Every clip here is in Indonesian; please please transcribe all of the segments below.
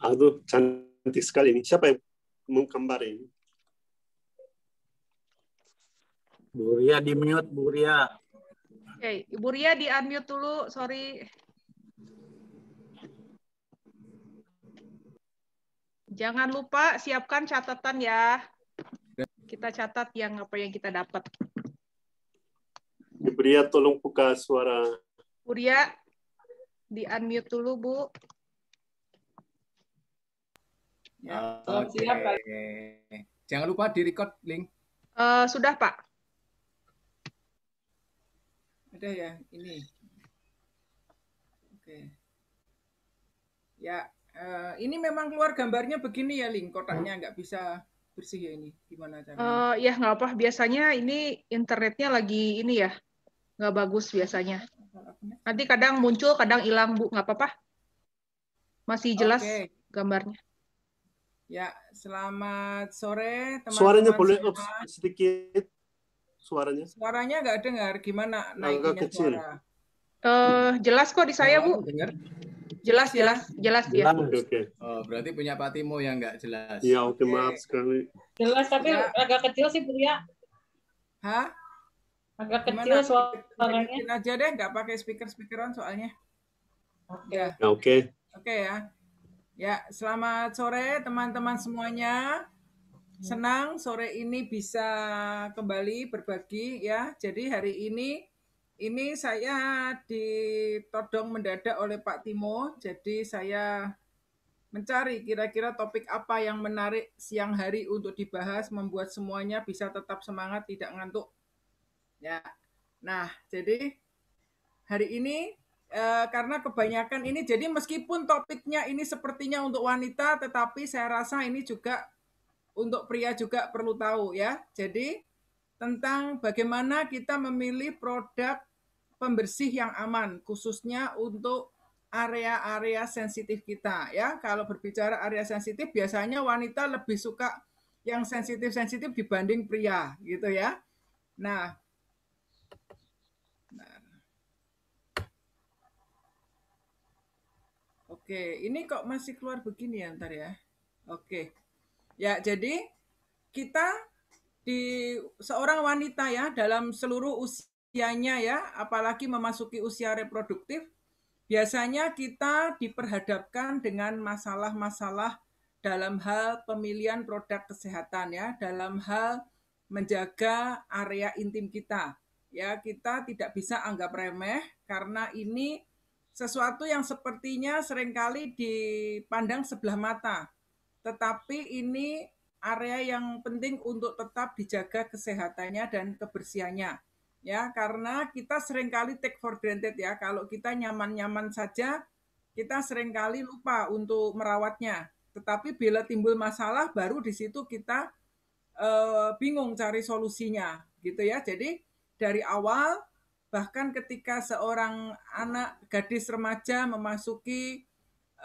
Aduh, cantik sekali ini. Siapa yang menggambar ini? Bu Ria di mute, Bu Ria. Oke, okay. di unmute dulu, sorry. Jangan lupa siapkan catatan ya. Kita catat yang apa yang kita dapat. Buria tolong buka suara. Bu di unmute dulu, Bu. Ya, ah, okay. siap, Pak. Jangan lupa di record link. Uh, eh, sudah, Pak. Ada ya, ini. Oke. Okay. Ya, uh, ini memang keluar gambarnya begini ya, link kotaknya nggak bisa bersih ya ini. Gimana caranya? Uh, ya, nggak apa. Biasanya ini internetnya lagi ini ya, nggak bagus biasanya. Nanti kadang muncul, kadang hilang, Bu. Nggak apa-apa. Masih jelas okay. gambarnya. Ya, selamat sore teman-teman. Suaranya boleh up sedikit suaranya. Suaranya nggak dengar, gimana naiknya kecil. suara? Uh, jelas kok di saya, Bu. Dengar? Jelas, jelas, jelas ya. oke. Oh, berarti punya Patimo yang nggak jelas. Iya, oke, maaf sekali. Jelas, tapi ya. agak kecil sih, Bu, ya. Hah? Agak kecil gimana? suaranya. Aja deh, nggak pakai speaker-speakeran soalnya. Okay. Ya. ya. Oke. Okay. Oke okay, ya. Ya, selamat sore teman-teman semuanya. Ya. Senang sore ini bisa kembali berbagi ya. Jadi hari ini ini saya ditodong mendadak oleh Pak Timo. Jadi saya mencari kira-kira topik apa yang menarik siang hari untuk dibahas membuat semuanya bisa tetap semangat tidak ngantuk. Ya. Nah, jadi hari ini Eh, karena kebanyakan ini jadi meskipun topiknya ini sepertinya untuk wanita tetapi saya rasa ini juga untuk pria juga perlu tahu ya. Jadi tentang bagaimana kita memilih produk pembersih yang aman khususnya untuk area-area sensitif kita ya. Kalau berbicara area sensitif biasanya wanita lebih suka yang sensitif-sensitif dibanding pria gitu ya. Nah, Oke, ini kok masih keluar begini ya ntar ya. Oke. Ya, jadi kita di seorang wanita ya dalam seluruh usianya ya, apalagi memasuki usia reproduktif, biasanya kita diperhadapkan dengan masalah-masalah dalam hal pemilihan produk kesehatan ya, dalam hal menjaga area intim kita. Ya, kita tidak bisa anggap remeh karena ini sesuatu yang sepertinya seringkali dipandang sebelah mata. Tetapi ini area yang penting untuk tetap dijaga kesehatannya dan kebersihannya. Ya, karena kita seringkali take for granted ya, kalau kita nyaman-nyaman saja, kita seringkali lupa untuk merawatnya. Tetapi bila timbul masalah, baru di situ kita e, bingung cari solusinya, gitu ya. Jadi dari awal bahkan ketika seorang anak gadis remaja memasuki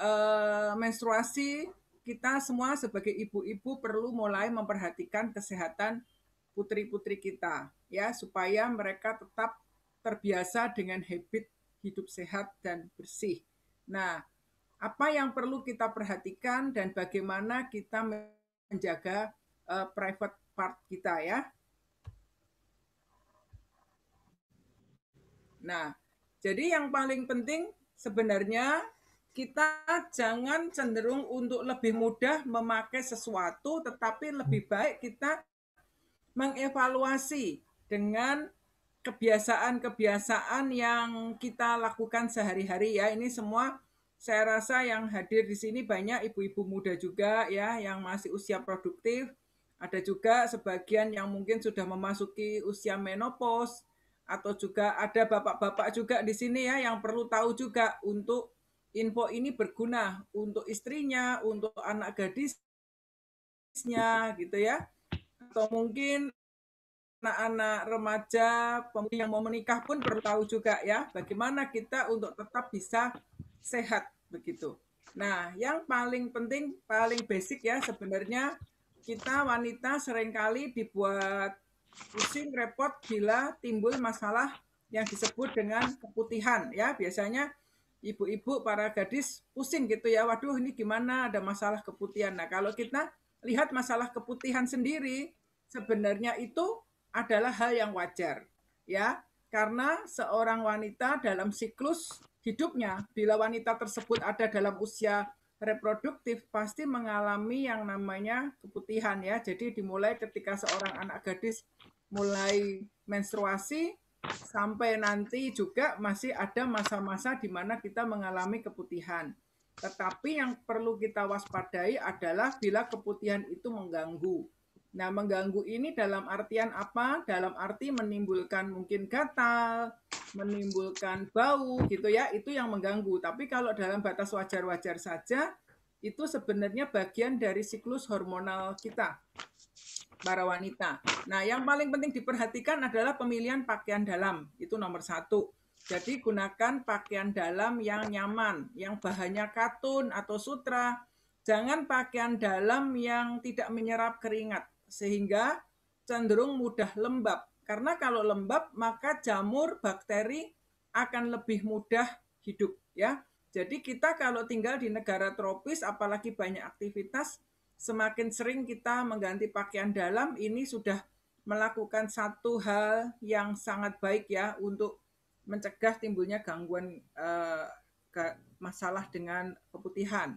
uh, menstruasi kita semua sebagai ibu-ibu perlu mulai memperhatikan kesehatan putri-putri kita ya supaya mereka tetap terbiasa dengan habit hidup sehat dan bersih. Nah, apa yang perlu kita perhatikan dan bagaimana kita menjaga uh, private part kita ya. Nah, jadi yang paling penting sebenarnya kita jangan cenderung untuk lebih mudah memakai sesuatu, tetapi lebih baik kita mengevaluasi dengan kebiasaan-kebiasaan yang kita lakukan sehari-hari ya. Ini semua saya rasa yang hadir di sini banyak ibu-ibu muda juga ya yang masih usia produktif. Ada juga sebagian yang mungkin sudah memasuki usia menopause atau juga ada bapak-bapak juga di sini ya yang perlu tahu juga untuk info ini berguna untuk istrinya, untuk anak gadisnya gitu ya. Atau mungkin anak-anak remaja yang mau menikah pun perlu tahu juga ya bagaimana kita untuk tetap bisa sehat begitu. Nah, yang paling penting, paling basic ya sebenarnya kita wanita seringkali dibuat Pusing repot bila timbul masalah yang disebut dengan keputihan ya. Biasanya ibu-ibu para gadis pusing gitu ya. Waduh ini gimana ada masalah keputihan. Nah, kalau kita lihat masalah keputihan sendiri sebenarnya itu adalah hal yang wajar ya. Karena seorang wanita dalam siklus hidupnya bila wanita tersebut ada dalam usia reproduktif pasti mengalami yang namanya keputihan ya. Jadi dimulai ketika seorang anak gadis mulai menstruasi sampai nanti juga masih ada masa-masa di mana kita mengalami keputihan. Tetapi yang perlu kita waspadai adalah bila keputihan itu mengganggu. Nah, mengganggu ini dalam artian apa? Dalam arti menimbulkan mungkin gatal, menimbulkan bau gitu ya, itu yang mengganggu. Tapi kalau dalam batas wajar-wajar saja, itu sebenarnya bagian dari siklus hormonal kita para wanita. Nah, yang paling penting diperhatikan adalah pemilihan pakaian dalam. Itu nomor satu. Jadi gunakan pakaian dalam yang nyaman, yang bahannya katun atau sutra. Jangan pakaian dalam yang tidak menyerap keringat sehingga cenderung mudah lembab. Karena kalau lembab maka jamur bakteri akan lebih mudah hidup ya. Jadi kita kalau tinggal di negara tropis apalagi banyak aktivitas semakin sering kita mengganti pakaian dalam ini sudah melakukan satu hal yang sangat baik ya untuk mencegah timbulnya gangguan eh, masalah dengan keputihan.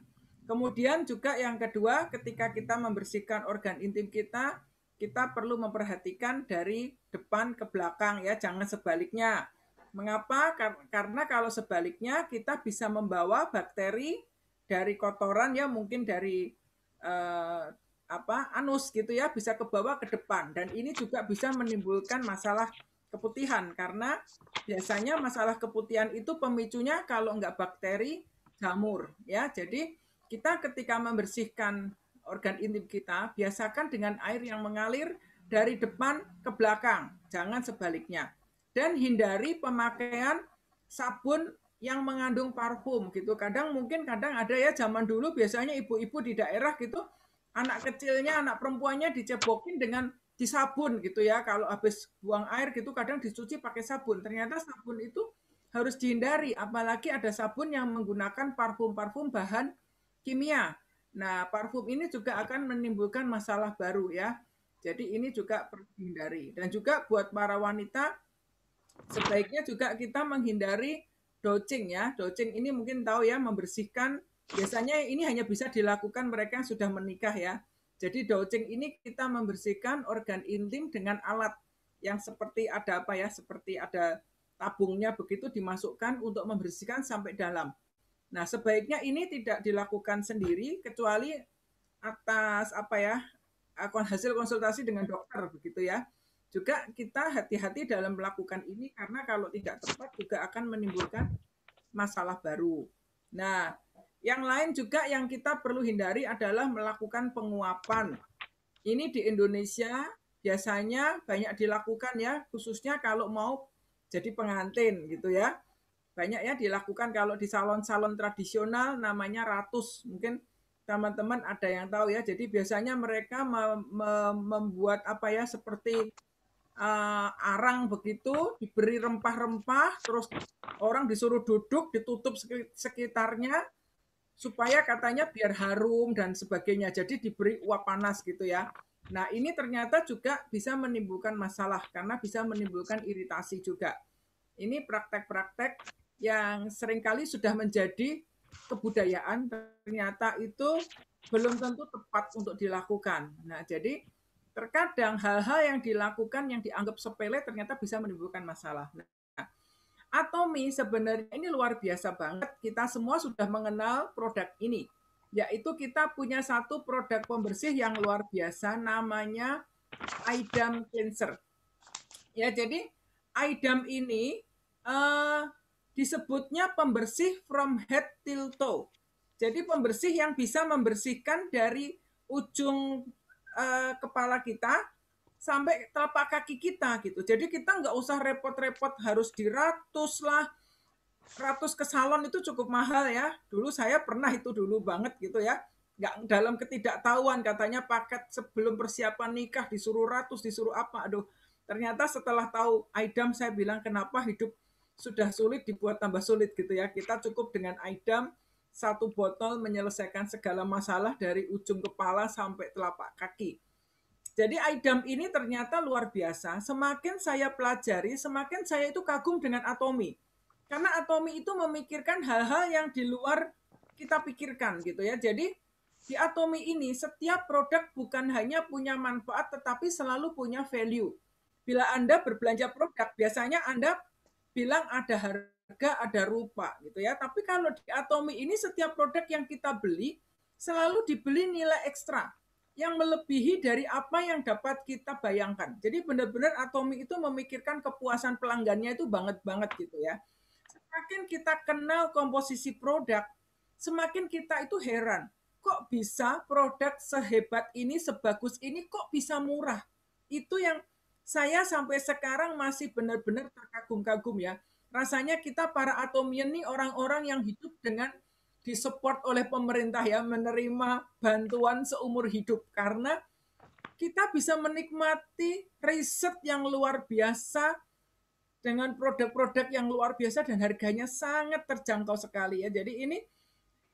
Kemudian juga yang kedua, ketika kita membersihkan organ intim kita, kita perlu memperhatikan dari depan ke belakang ya, jangan sebaliknya. Mengapa? Karena kalau sebaliknya kita bisa membawa bakteri dari kotoran ya mungkin dari eh, apa anus gitu ya bisa ke bawah ke depan dan ini juga bisa menimbulkan masalah keputihan karena biasanya masalah keputihan itu pemicunya kalau nggak bakteri jamur ya jadi kita ketika membersihkan organ intim kita, biasakan dengan air yang mengalir dari depan ke belakang, jangan sebaliknya. Dan hindari pemakaian sabun yang mengandung parfum gitu. Kadang mungkin kadang ada ya zaman dulu biasanya ibu-ibu di daerah gitu anak kecilnya, anak perempuannya dicebokin dengan disabun gitu ya. Kalau habis buang air gitu kadang dicuci pakai sabun. Ternyata sabun itu harus dihindari apalagi ada sabun yang menggunakan parfum-parfum bahan kimia. Nah, parfum ini juga akan menimbulkan masalah baru ya. Jadi ini juga perlu dihindari. Dan juga buat para wanita sebaiknya juga kita menghindari docing ya. Docing ini mungkin tahu ya membersihkan biasanya ini hanya bisa dilakukan mereka yang sudah menikah ya. Jadi docing ini kita membersihkan organ intim dengan alat yang seperti ada apa ya, seperti ada tabungnya begitu dimasukkan untuk membersihkan sampai dalam. Nah, sebaiknya ini tidak dilakukan sendiri kecuali atas apa ya? hasil konsultasi dengan dokter begitu ya. Juga kita hati-hati dalam melakukan ini karena kalau tidak tepat juga akan menimbulkan masalah baru. Nah, yang lain juga yang kita perlu hindari adalah melakukan penguapan. Ini di Indonesia biasanya banyak dilakukan ya, khususnya kalau mau jadi pengantin gitu ya banyak ya dilakukan kalau di salon-salon tradisional namanya ratus mungkin teman-teman ada yang tahu ya jadi biasanya mereka membuat apa ya seperti uh, arang begitu diberi rempah-rempah terus orang disuruh duduk ditutup sekitarnya supaya katanya biar harum dan sebagainya jadi diberi uap panas gitu ya nah ini ternyata juga bisa menimbulkan masalah karena bisa menimbulkan iritasi juga ini praktek-praktek yang seringkali sudah menjadi kebudayaan ternyata itu belum tentu tepat untuk dilakukan. Nah, jadi terkadang hal-hal yang dilakukan yang dianggap sepele ternyata bisa menimbulkan masalah. Nah, Atomi sebenarnya ini luar biasa banget. Kita semua sudah mengenal produk ini, yaitu kita punya satu produk pembersih yang luar biasa namanya Aidam Cleanser. Ya, jadi Aidam ini uh, disebutnya pembersih from head till toe. Jadi pembersih yang bisa membersihkan dari ujung uh, kepala kita sampai telapak kaki kita gitu. Jadi kita nggak usah repot-repot harus diratus lah, ratus ke salon itu cukup mahal ya. Dulu saya pernah itu dulu banget gitu ya. Nggak dalam ketidaktahuan katanya paket sebelum persiapan nikah disuruh ratus, disuruh apa. Aduh, ternyata setelah tahu Aidam saya bilang kenapa hidup sudah sulit dibuat tambah sulit gitu ya. Kita cukup dengan idam satu botol menyelesaikan segala masalah dari ujung kepala sampai telapak kaki. Jadi idam ini ternyata luar biasa. Semakin saya pelajari, semakin saya itu kagum dengan atomi. Karena atomi itu memikirkan hal-hal yang di luar kita pikirkan gitu ya. Jadi di atomi ini setiap produk bukan hanya punya manfaat tetapi selalu punya value. Bila Anda berbelanja produk, biasanya Anda bilang ada harga, ada rupa gitu ya. Tapi kalau di Atomi ini setiap produk yang kita beli selalu dibeli nilai ekstra yang melebihi dari apa yang dapat kita bayangkan. Jadi benar-benar Atomi itu memikirkan kepuasan pelanggannya itu banget-banget gitu ya. Semakin kita kenal komposisi produk, semakin kita itu heran. Kok bisa produk sehebat ini, sebagus ini, kok bisa murah? Itu yang saya sampai sekarang masih benar-benar terkagum-kagum ya. Rasanya kita para atomian nih orang-orang yang hidup dengan disupport oleh pemerintah ya menerima bantuan seumur hidup karena kita bisa menikmati riset yang luar biasa dengan produk-produk yang luar biasa dan harganya sangat terjangkau sekali ya. Jadi ini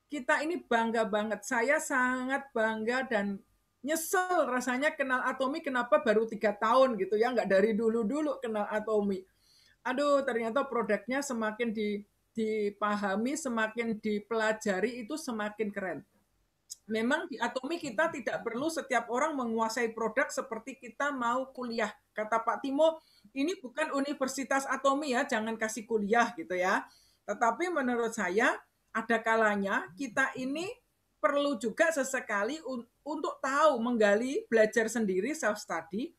kita ini bangga banget. Saya sangat bangga dan nyesel rasanya kenal Atomi kenapa baru tiga tahun gitu ya nggak dari dulu-dulu kenal Atomi. Aduh ternyata produknya semakin di, dipahami, semakin dipelajari itu semakin keren. Memang di Atomi kita tidak perlu setiap orang menguasai produk seperti kita mau kuliah. Kata Pak Timo, ini bukan universitas Atomi ya, jangan kasih kuliah gitu ya. Tetapi menurut saya ada kalanya kita ini perlu juga sesekali un untuk tahu menggali belajar sendiri self study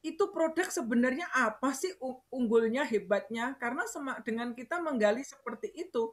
itu produk sebenarnya apa sih unggulnya hebatnya karena dengan kita menggali seperti itu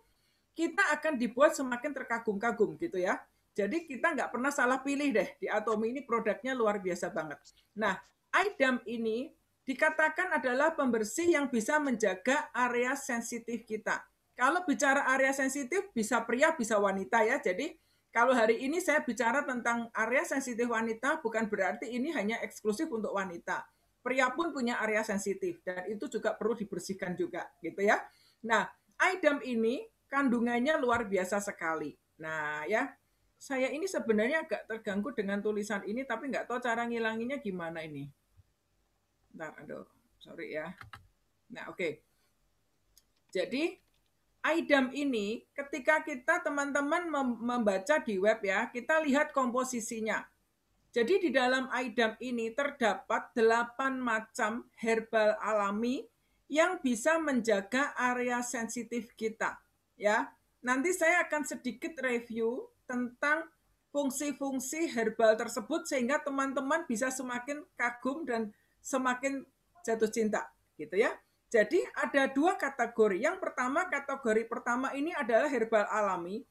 kita akan dibuat semakin terkagum-kagum gitu ya jadi kita nggak pernah salah pilih deh di Atomi ini produknya luar biasa banget nah IDAM ini dikatakan adalah pembersih yang bisa menjaga area sensitif kita kalau bicara area sensitif bisa pria bisa wanita ya jadi kalau hari ini saya bicara tentang area sensitif wanita bukan berarti ini hanya eksklusif untuk wanita. Pria pun punya area sensitif dan itu juga perlu dibersihkan juga gitu ya. Nah, IDAM ini kandungannya luar biasa sekali. Nah, ya saya ini sebenarnya agak terganggu dengan tulisan ini tapi nggak tahu cara ngilanginnya gimana ini. Bentar, aduh, sorry ya. Nah, oke. Okay. Jadi IDAM ini ketika kita teman-teman membaca di web ya, kita lihat komposisinya. Jadi di dalam IDAM ini terdapat 8 macam herbal alami yang bisa menjaga area sensitif kita ya. Nanti saya akan sedikit review tentang fungsi-fungsi herbal tersebut sehingga teman-teman bisa semakin kagum dan semakin jatuh cinta gitu ya. Jadi ada dua kategori. Yang pertama kategori pertama ini adalah herbal alami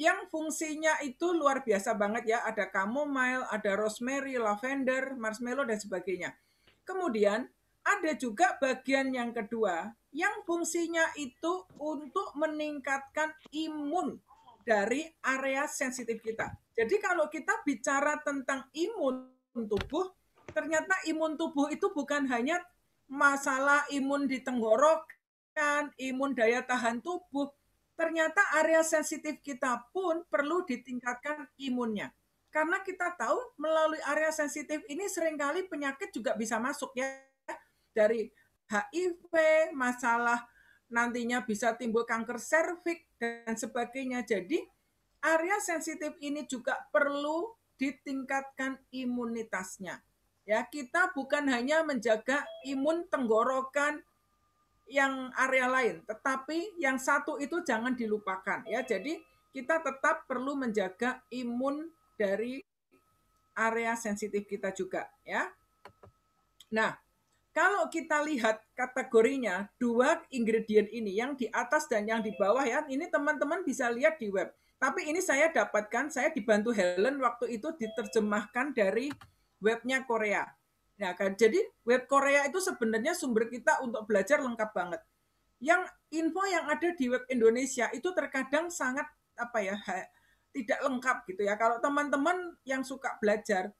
yang fungsinya itu luar biasa banget ya. Ada chamomile, ada rosemary, lavender, marshmallow dan sebagainya. Kemudian ada juga bagian yang kedua yang fungsinya itu untuk meningkatkan imun dari area sensitif kita. Jadi kalau kita bicara tentang imun tubuh, ternyata imun tubuh itu bukan hanya masalah imun di tenggorokan, imun daya tahan tubuh, ternyata area sensitif kita pun perlu ditingkatkan imunnya. Karena kita tahu melalui area sensitif ini seringkali penyakit juga bisa masuk ya. Dari HIV, masalah nantinya bisa timbul kanker serviks dan sebagainya. Jadi area sensitif ini juga perlu ditingkatkan imunitasnya. Ya, kita bukan hanya menjaga imun tenggorokan yang area lain, tetapi yang satu itu jangan dilupakan ya. Jadi kita tetap perlu menjaga imun dari area sensitif kita juga ya. Nah, kalau kita lihat kategorinya dua ingredient ini yang di atas dan yang di bawah ya, ini teman-teman bisa lihat di web. Tapi ini saya dapatkan, saya dibantu Helen waktu itu diterjemahkan dari webnya Korea. Nah, kan, jadi web Korea itu sebenarnya sumber kita untuk belajar lengkap banget. Yang info yang ada di web Indonesia itu terkadang sangat apa ya tidak lengkap gitu ya. Kalau teman-teman yang suka belajar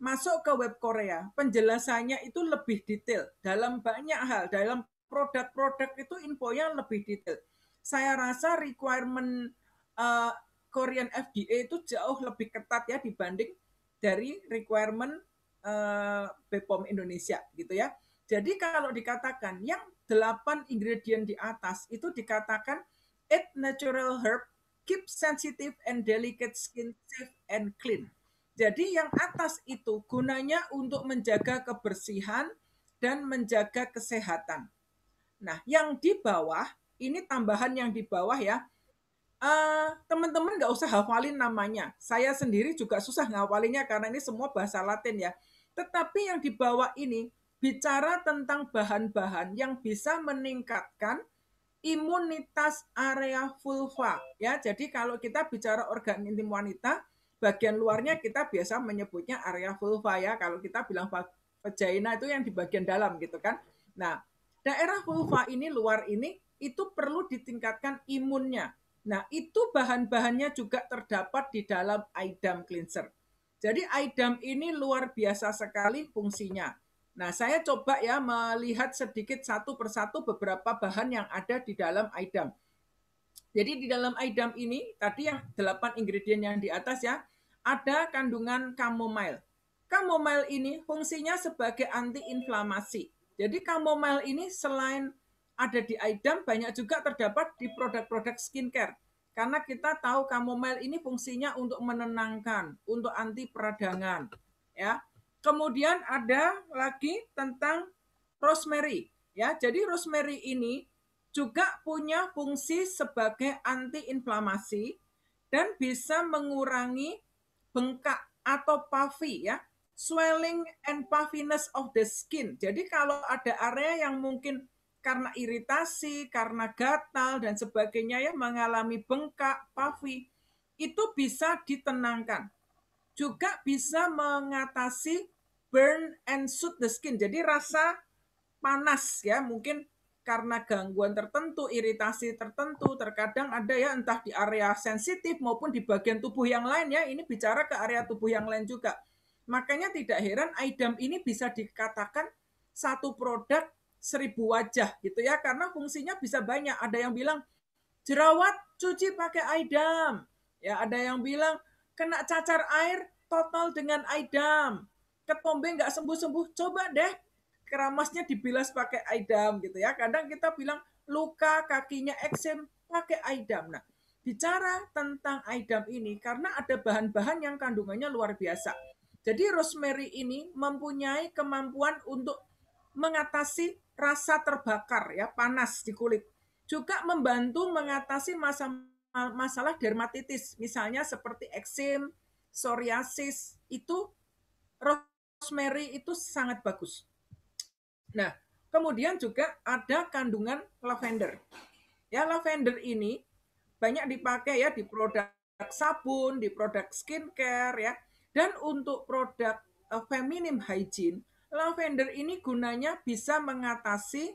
masuk ke web Korea, penjelasannya itu lebih detail dalam banyak hal, dalam produk-produk itu infonya lebih detail. Saya rasa requirement uh, Korean FDA itu jauh lebih ketat ya dibanding dari requirement uh, eh, BPOM Indonesia gitu ya. Jadi kalau dikatakan yang 8 ingredient di atas itu dikatakan eight natural herb keep sensitive and delicate skin safe and clean. Jadi yang atas itu gunanya untuk menjaga kebersihan dan menjaga kesehatan. Nah, yang di bawah ini tambahan yang di bawah ya Eh, teman-teman nggak usah hafalin namanya. Saya sendiri juga susah ngawalinya karena ini semua bahasa Latin ya. Tetapi yang dibawa ini bicara tentang bahan-bahan yang bisa meningkatkan imunitas area vulva ya. Jadi kalau kita bicara organ intim wanita, bagian luarnya kita biasa menyebutnya area vulva ya. Kalau kita bilang vagina itu yang di bagian dalam gitu kan. Nah, daerah vulva ini luar ini itu perlu ditingkatkan imunnya Nah, itu bahan-bahannya juga terdapat di dalam IDAM cleanser. Jadi IDAM ini luar biasa sekali fungsinya. Nah, saya coba ya melihat sedikit satu persatu beberapa bahan yang ada di dalam IDAM. Jadi di dalam IDAM ini, tadi yang 8 ingredient yang di atas ya, ada kandungan chamomile. Chamomile ini fungsinya sebagai antiinflamasi. Jadi chamomile ini selain ada di Aidam banyak juga terdapat di produk-produk skincare. Karena kita tahu chamomile ini fungsinya untuk menenangkan, untuk anti peradangan, ya. Kemudian ada lagi tentang rosemary, ya. Jadi rosemary ini juga punya fungsi sebagai antiinflamasi dan bisa mengurangi bengkak atau puffy ya, swelling and puffiness of the skin. Jadi kalau ada area yang mungkin karena iritasi, karena gatal dan sebagainya ya mengalami bengkak, pavi itu bisa ditenangkan. Juga bisa mengatasi burn and soot the skin. Jadi rasa panas ya mungkin karena gangguan tertentu, iritasi tertentu, terkadang ada ya entah di area sensitif maupun di bagian tubuh yang lain ya, ini bicara ke area tubuh yang lain juga. Makanya tidak heran idam ini bisa dikatakan satu produk seribu wajah gitu ya karena fungsinya bisa banyak ada yang bilang jerawat cuci pakai aidam ya ada yang bilang kena cacar air total dengan aidam ketombe nggak sembuh sembuh coba deh keramasnya dibilas pakai aidam gitu ya kadang kita bilang luka kakinya eksem pakai aidam nah bicara tentang aidam ini karena ada bahan-bahan yang kandungannya luar biasa jadi rosemary ini mempunyai kemampuan untuk mengatasi rasa terbakar ya panas di kulit. Juga membantu mengatasi masa, masalah dermatitis, misalnya seperti eksim, psoriasis itu rosemary itu sangat bagus. Nah, kemudian juga ada kandungan lavender. Ya, lavender ini banyak dipakai ya di produk sabun, di produk skincare ya, dan untuk produk eh, feminim hygiene lavender ini gunanya bisa mengatasi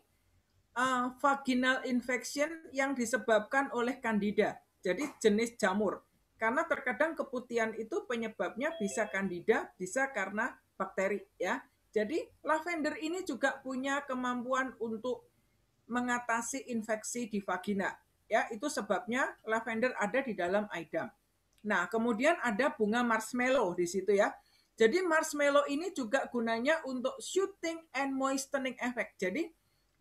uh, vaginal infection yang disebabkan oleh kandida. Jadi jenis jamur. Karena terkadang keputihan itu penyebabnya bisa kandida, bisa karena bakteri ya. Jadi lavender ini juga punya kemampuan untuk mengatasi infeksi di vagina. Ya, itu sebabnya lavender ada di dalam aidam. Nah, kemudian ada bunga marshmallow di situ ya. Jadi marshmallow ini juga gunanya untuk shooting and moistening effect. Jadi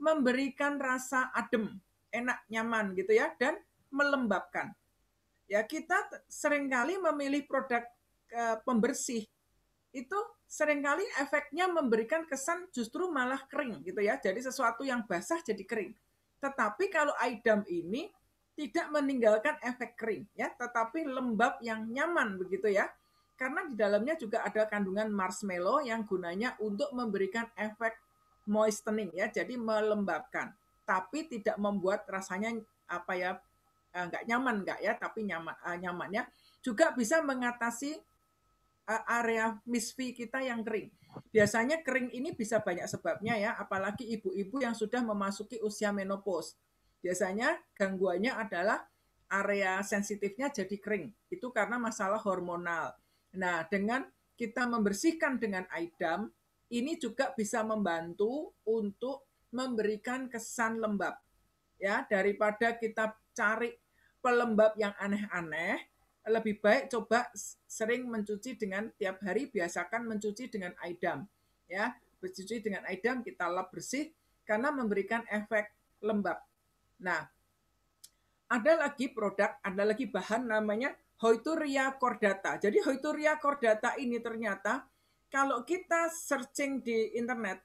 memberikan rasa adem, enak, nyaman gitu ya dan melembabkan. Ya, kita seringkali memilih produk e, pembersih itu seringkali efeknya memberikan kesan justru malah kering gitu ya. Jadi sesuatu yang basah jadi kering. Tetapi kalau idam ini tidak meninggalkan efek kering ya, tetapi lembab yang nyaman begitu ya karena di dalamnya juga ada kandungan marshmallow yang gunanya untuk memberikan efek moistening ya, jadi melembabkan, tapi tidak membuat rasanya apa ya eh, nggak nyaman nggak ya, tapi eh, nyaman nyamannya juga bisa mengatasi eh, area misfi kita yang kering. Biasanya kering ini bisa banyak sebabnya ya, apalagi ibu-ibu yang sudah memasuki usia menopause. Biasanya gangguannya adalah area sensitifnya jadi kering. Itu karena masalah hormonal. Nah, dengan kita membersihkan dengan aidam, ini juga bisa membantu untuk memberikan kesan lembab. Ya, daripada kita cari pelembab yang aneh-aneh, lebih baik coba sering mencuci dengan tiap hari biasakan mencuci dengan aidam. Ya, bercuci dengan aidam kita lap bersih karena memberikan efek lembab. Nah, ada lagi produk, ada lagi bahan namanya Hoituria cordata. Jadi Hoituria cordata ini ternyata kalau kita searching di internet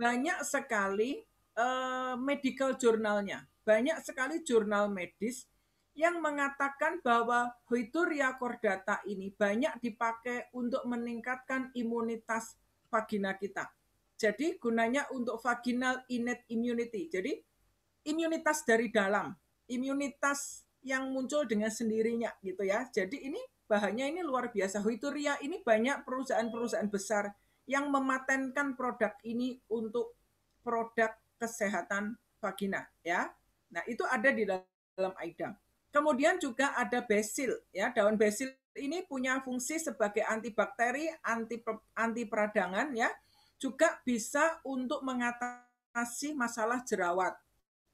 banyak sekali uh, medical jurnalnya, banyak sekali jurnal medis yang mengatakan bahwa Hoituria cordata ini banyak dipakai untuk meningkatkan imunitas vagina kita. Jadi gunanya untuk vaginal innate immunity. Jadi imunitas dari dalam, imunitas yang muncul dengan sendirinya gitu ya. Jadi ini bahannya ini luar biasa. Huituria ini banyak perusahaan-perusahaan besar yang mematenkan produk ini untuk produk kesehatan vagina ya. Nah, itu ada di dalam AIDAM. Kemudian juga ada basil ya. Daun basil ini punya fungsi sebagai antibakteri, anti anti peradangan ya. Juga bisa untuk mengatasi masalah jerawat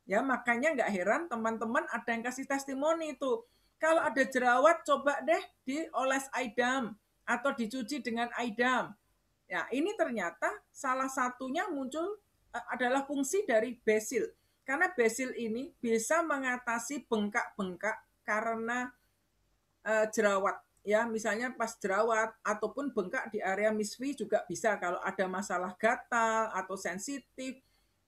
Ya, makanya nggak heran teman-teman ada yang kasih testimoni itu. Kalau ada jerawat, coba deh dioles aidam atau dicuci dengan aidam. Ya, ini ternyata salah satunya muncul eh, adalah fungsi dari basil. Karena basil ini bisa mengatasi bengkak-bengkak karena eh, jerawat ya misalnya pas jerawat ataupun bengkak di area misfi juga bisa kalau ada masalah gatal atau sensitif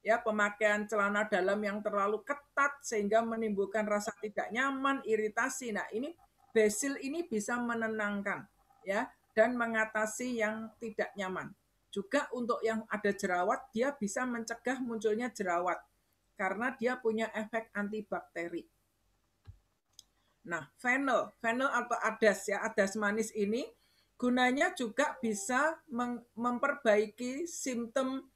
ya pemakaian celana dalam yang terlalu ketat sehingga menimbulkan rasa tidak nyaman, iritasi. Nah, ini basil ini bisa menenangkan ya dan mengatasi yang tidak nyaman. Juga untuk yang ada jerawat, dia bisa mencegah munculnya jerawat karena dia punya efek antibakteri. Nah, fennel, fennel atau adas ya, adas manis ini gunanya juga bisa memperbaiki simptom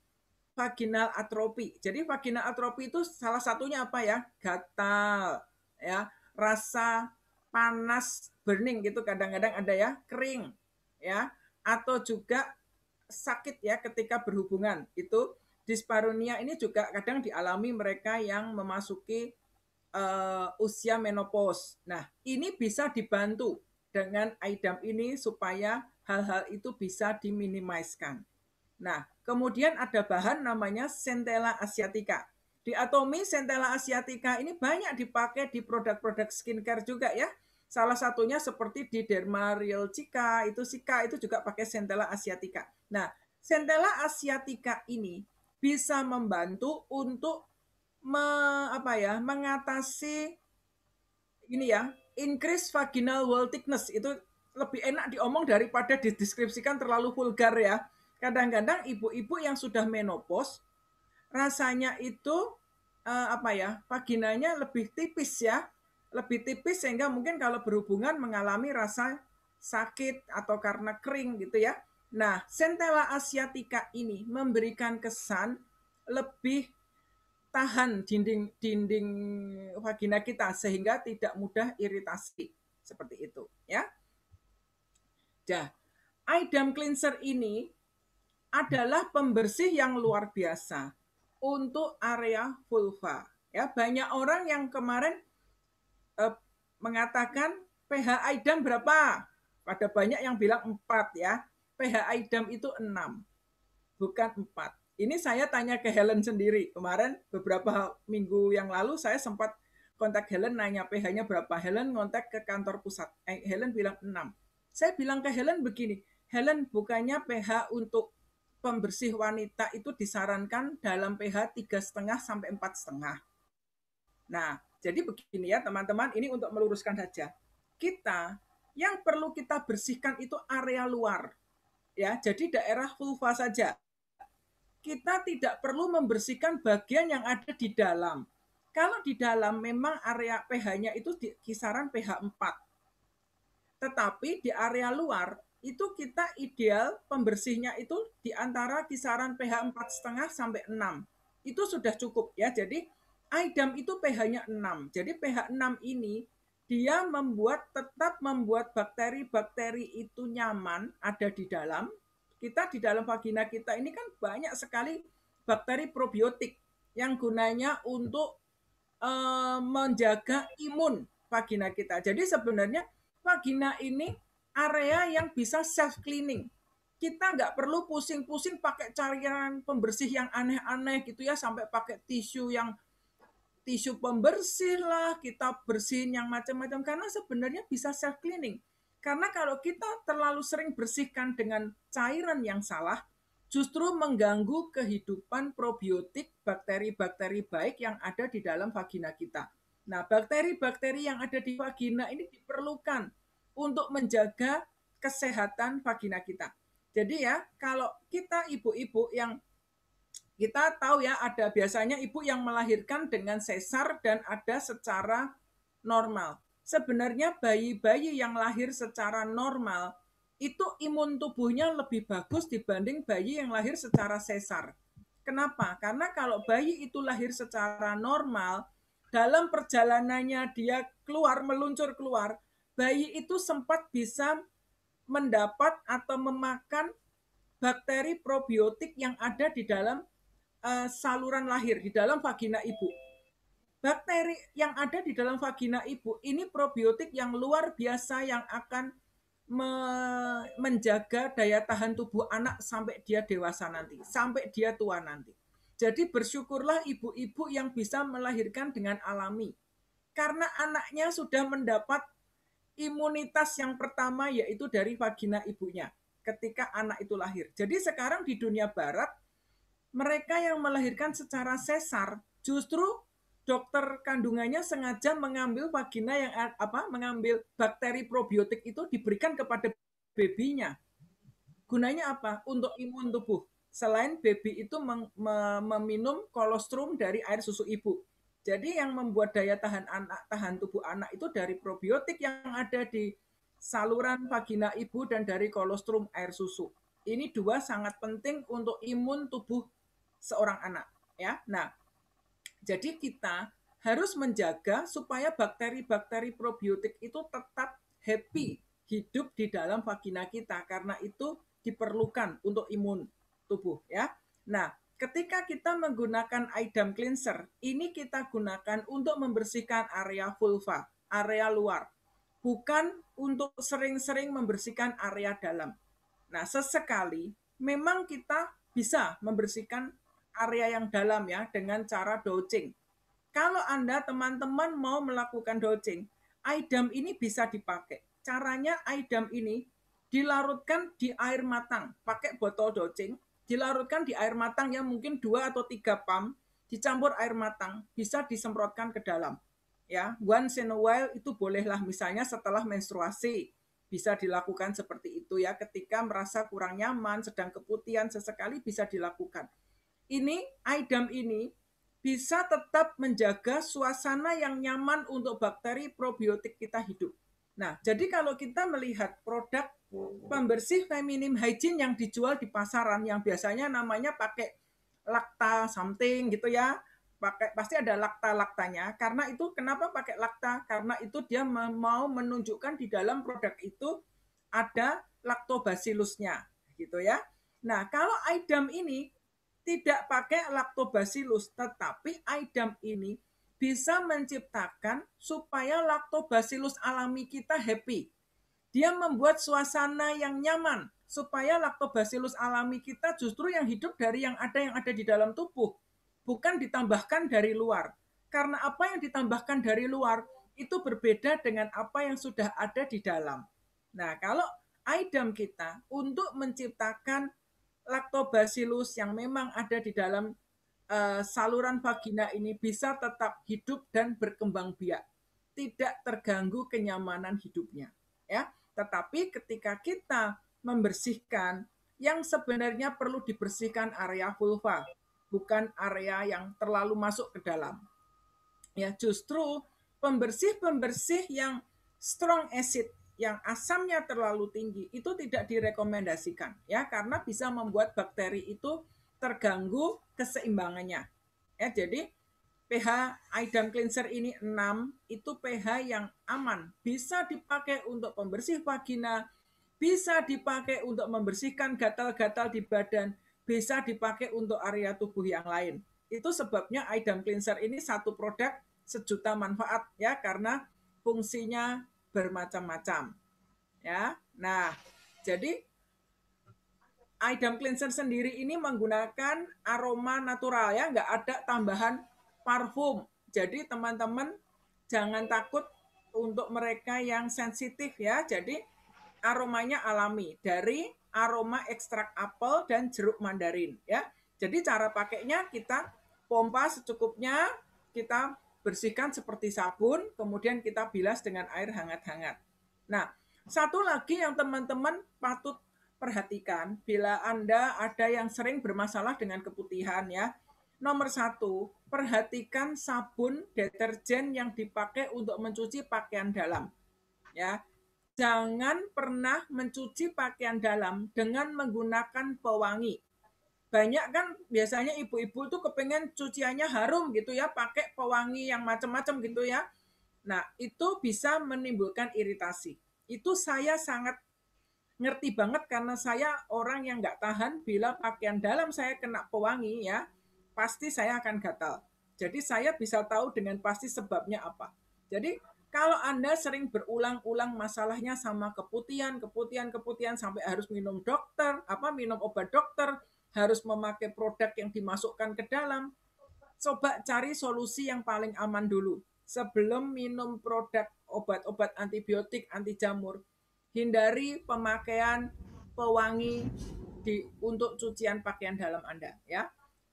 vaginal atropi. Jadi vaginal atropi itu salah satunya apa ya? Gatal, ya, rasa panas burning gitu kadang-kadang ada ya, kering, ya, atau juga sakit ya ketika berhubungan. Itu disparunia ini juga kadang dialami mereka yang memasuki uh, usia menopause. Nah, ini bisa dibantu dengan IDAM ini supaya hal-hal itu bisa diminimaiskan. Nah, kemudian ada bahan namanya Centella asiatica. Di Atomi Centella asiatica ini banyak dipakai di produk-produk skincare juga ya. Salah satunya seperti di Real Cika, itu Sika itu juga pakai Centella asiatica. Nah, Centella asiatica ini bisa membantu untuk me, apa ya, mengatasi ini ya, increase vaginal wall thickness itu lebih enak diomong daripada dideskripsikan terlalu vulgar ya kadang-kadang ibu-ibu yang sudah menopause rasanya itu uh, apa ya vaginanya lebih tipis ya lebih tipis sehingga mungkin kalau berhubungan mengalami rasa sakit atau karena kering gitu ya nah centella asiatica ini memberikan kesan lebih tahan dinding dinding vagina kita sehingga tidak mudah iritasi seperti itu ya. Nah, idam cleanser ini adalah pembersih yang luar biasa untuk area vulva. Ya, banyak orang yang kemarin eh, mengatakan pH idam berapa? Pada banyak yang bilang 4 ya. pH idam itu 6, bukan 4. Ini saya tanya ke Helen sendiri. Kemarin beberapa minggu yang lalu saya sempat kontak Helen nanya pH-nya berapa. Helen kontak ke kantor pusat. Eh, Helen bilang 6. Saya bilang ke Helen begini, Helen bukannya pH untuk pembersih wanita itu disarankan dalam pH 3,5 sampai 4,5. Nah, jadi begini ya teman-teman, ini untuk meluruskan saja. Kita yang perlu kita bersihkan itu area luar. Ya, jadi daerah vulva saja. Kita tidak perlu membersihkan bagian yang ada di dalam. Kalau di dalam memang area pH-nya itu di kisaran pH 4. Tetapi di area luar itu kita ideal pembersihnya itu di antara kisaran pH 4,5 sampai 6. Itu sudah cukup ya. Jadi aidam itu pH-nya 6. Jadi pH 6 ini dia membuat tetap membuat bakteri-bakteri itu nyaman ada di dalam. Kita di dalam vagina kita ini kan banyak sekali bakteri probiotik yang gunanya untuk e, menjaga imun vagina kita. Jadi sebenarnya vagina ini area yang bisa self cleaning. Kita nggak perlu pusing-pusing pakai cairan pembersih yang aneh-aneh gitu ya, sampai pakai tisu yang tisu pembersih lah, kita bersihin yang macam-macam karena sebenarnya bisa self cleaning. Karena kalau kita terlalu sering bersihkan dengan cairan yang salah, justru mengganggu kehidupan probiotik bakteri-bakteri baik yang ada di dalam vagina kita. Nah, bakteri-bakteri yang ada di vagina ini diperlukan untuk menjaga kesehatan vagina kita. Jadi ya, kalau kita ibu-ibu yang kita tahu ya ada biasanya ibu yang melahirkan dengan sesar dan ada secara normal. Sebenarnya bayi-bayi yang lahir secara normal itu imun tubuhnya lebih bagus dibanding bayi yang lahir secara sesar. Kenapa? Karena kalau bayi itu lahir secara normal, dalam perjalanannya dia keluar meluncur keluar, bayi itu sempat bisa mendapat atau memakan bakteri probiotik yang ada di dalam uh, saluran lahir, di dalam vagina ibu. Bakteri yang ada di dalam vagina ibu ini probiotik yang luar biasa yang akan me menjaga daya tahan tubuh anak sampai dia dewasa nanti, sampai dia tua nanti. Jadi bersyukurlah ibu-ibu yang bisa melahirkan dengan alami. Karena anaknya sudah mendapat imunitas yang pertama yaitu dari vagina ibunya ketika anak itu lahir. Jadi sekarang di dunia barat mereka yang melahirkan secara sesar justru dokter kandungannya sengaja mengambil vagina yang apa mengambil bakteri probiotik itu diberikan kepada babynya. Gunanya apa? Untuk imun tubuh. Selain baby itu meminum kolostrum dari air susu ibu. Jadi yang membuat daya tahan anak tahan tubuh anak itu dari probiotik yang ada di saluran vagina ibu dan dari kolostrum air susu. Ini dua sangat penting untuk imun tubuh seorang anak ya. Nah, jadi kita harus menjaga supaya bakteri-bakteri probiotik itu tetap happy hidup di dalam vagina kita karena itu diperlukan untuk imun tubuh ya. Nah, Ketika kita menggunakan idam cleanser, ini kita gunakan untuk membersihkan area vulva, area luar, bukan untuk sering-sering membersihkan area dalam. Nah, sesekali memang kita bisa membersihkan area yang dalam ya dengan cara douching. Kalau Anda teman-teman mau melakukan douching, idam ini bisa dipakai. Caranya idam ini dilarutkan di air matang pakai botol douching dilarutkan di air matang yang mungkin dua atau tiga pam, dicampur air matang, bisa disemprotkan ke dalam. Ya, once in a while itu bolehlah misalnya setelah menstruasi bisa dilakukan seperti itu ya ketika merasa kurang nyaman, sedang keputihan sesekali bisa dilakukan. Ini idam ini bisa tetap menjaga suasana yang nyaman untuk bakteri probiotik kita hidup. Nah, jadi kalau kita melihat produk pembersih feminim hygiene yang dijual di pasaran yang biasanya namanya pakai lakta something gitu ya, pakai pasti ada lakta-laktanya. Karena itu kenapa pakai lakta? Karena itu dia mau menunjukkan di dalam produk itu ada laktobasilusnya, gitu ya. Nah, kalau idam ini tidak pakai laktobasilus, tetapi idam ini bisa menciptakan supaya lactobacillus alami kita happy. Dia membuat suasana yang nyaman supaya lactobacillus alami kita justru yang hidup dari yang ada yang ada di dalam tubuh, bukan ditambahkan dari luar. Karena apa yang ditambahkan dari luar itu berbeda dengan apa yang sudah ada di dalam. Nah, kalau idam kita untuk menciptakan lactobacillus yang memang ada di dalam Eh, saluran vagina ini bisa tetap hidup dan berkembang biak, tidak terganggu kenyamanan hidupnya, ya. Tetapi ketika kita membersihkan yang sebenarnya perlu dibersihkan area vulva, bukan area yang terlalu masuk ke dalam. Ya, justru pembersih-pembersih yang strong acid yang asamnya terlalu tinggi itu tidak direkomendasikan ya karena bisa membuat bakteri itu terganggu keseimbangannya. Ya, jadi pH iodine cleanser ini 6 itu pH yang aman, bisa dipakai untuk pembersih vagina, bisa dipakai untuk membersihkan gatal-gatal di badan, bisa dipakai untuk area tubuh yang lain. Itu sebabnya iodine cleanser ini satu produk sejuta manfaat ya karena fungsinya bermacam-macam. Ya. Nah, jadi item cleanser sendiri ini menggunakan aroma natural ya, nggak ada tambahan parfum. Jadi teman-teman jangan takut untuk mereka yang sensitif ya. Jadi aromanya alami dari aroma ekstrak apel dan jeruk mandarin ya. Jadi cara pakainya kita pompa secukupnya, kita bersihkan seperti sabun, kemudian kita bilas dengan air hangat-hangat. Nah, satu lagi yang teman-teman patut perhatikan bila Anda ada yang sering bermasalah dengan keputihan ya. Nomor satu, perhatikan sabun deterjen yang dipakai untuk mencuci pakaian dalam. Ya, jangan pernah mencuci pakaian dalam dengan menggunakan pewangi. Banyak kan biasanya ibu-ibu tuh kepengen cuciannya harum gitu ya, pakai pewangi yang macam-macam gitu ya. Nah, itu bisa menimbulkan iritasi. Itu saya sangat ngerti banget karena saya orang yang nggak tahan bila pakaian dalam saya kena pewangi ya pasti saya akan gatal. Jadi saya bisa tahu dengan pasti sebabnya apa. Jadi kalau Anda sering berulang-ulang masalahnya sama keputihan, keputihan, keputihan sampai harus minum dokter, apa minum obat dokter, harus memakai produk yang dimasukkan ke dalam, coba cari solusi yang paling aman dulu sebelum minum produk obat-obat antibiotik, anti jamur hindari pemakaian pewangi di, untuk cucian pakaian dalam Anda ya.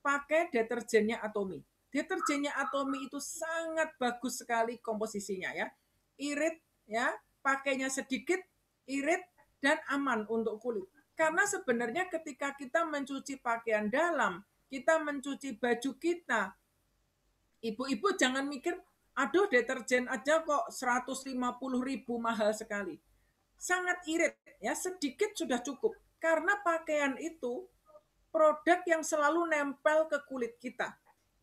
Pakai deterjennya Atomi. Deterjennya Atomi itu sangat bagus sekali komposisinya ya. Irit ya, pakainya sedikit, irit dan aman untuk kulit. Karena sebenarnya ketika kita mencuci pakaian dalam, kita mencuci baju kita, ibu-ibu jangan mikir, aduh deterjen aja kok 150 ribu mahal sekali sangat irit ya sedikit sudah cukup karena pakaian itu produk yang selalu nempel ke kulit kita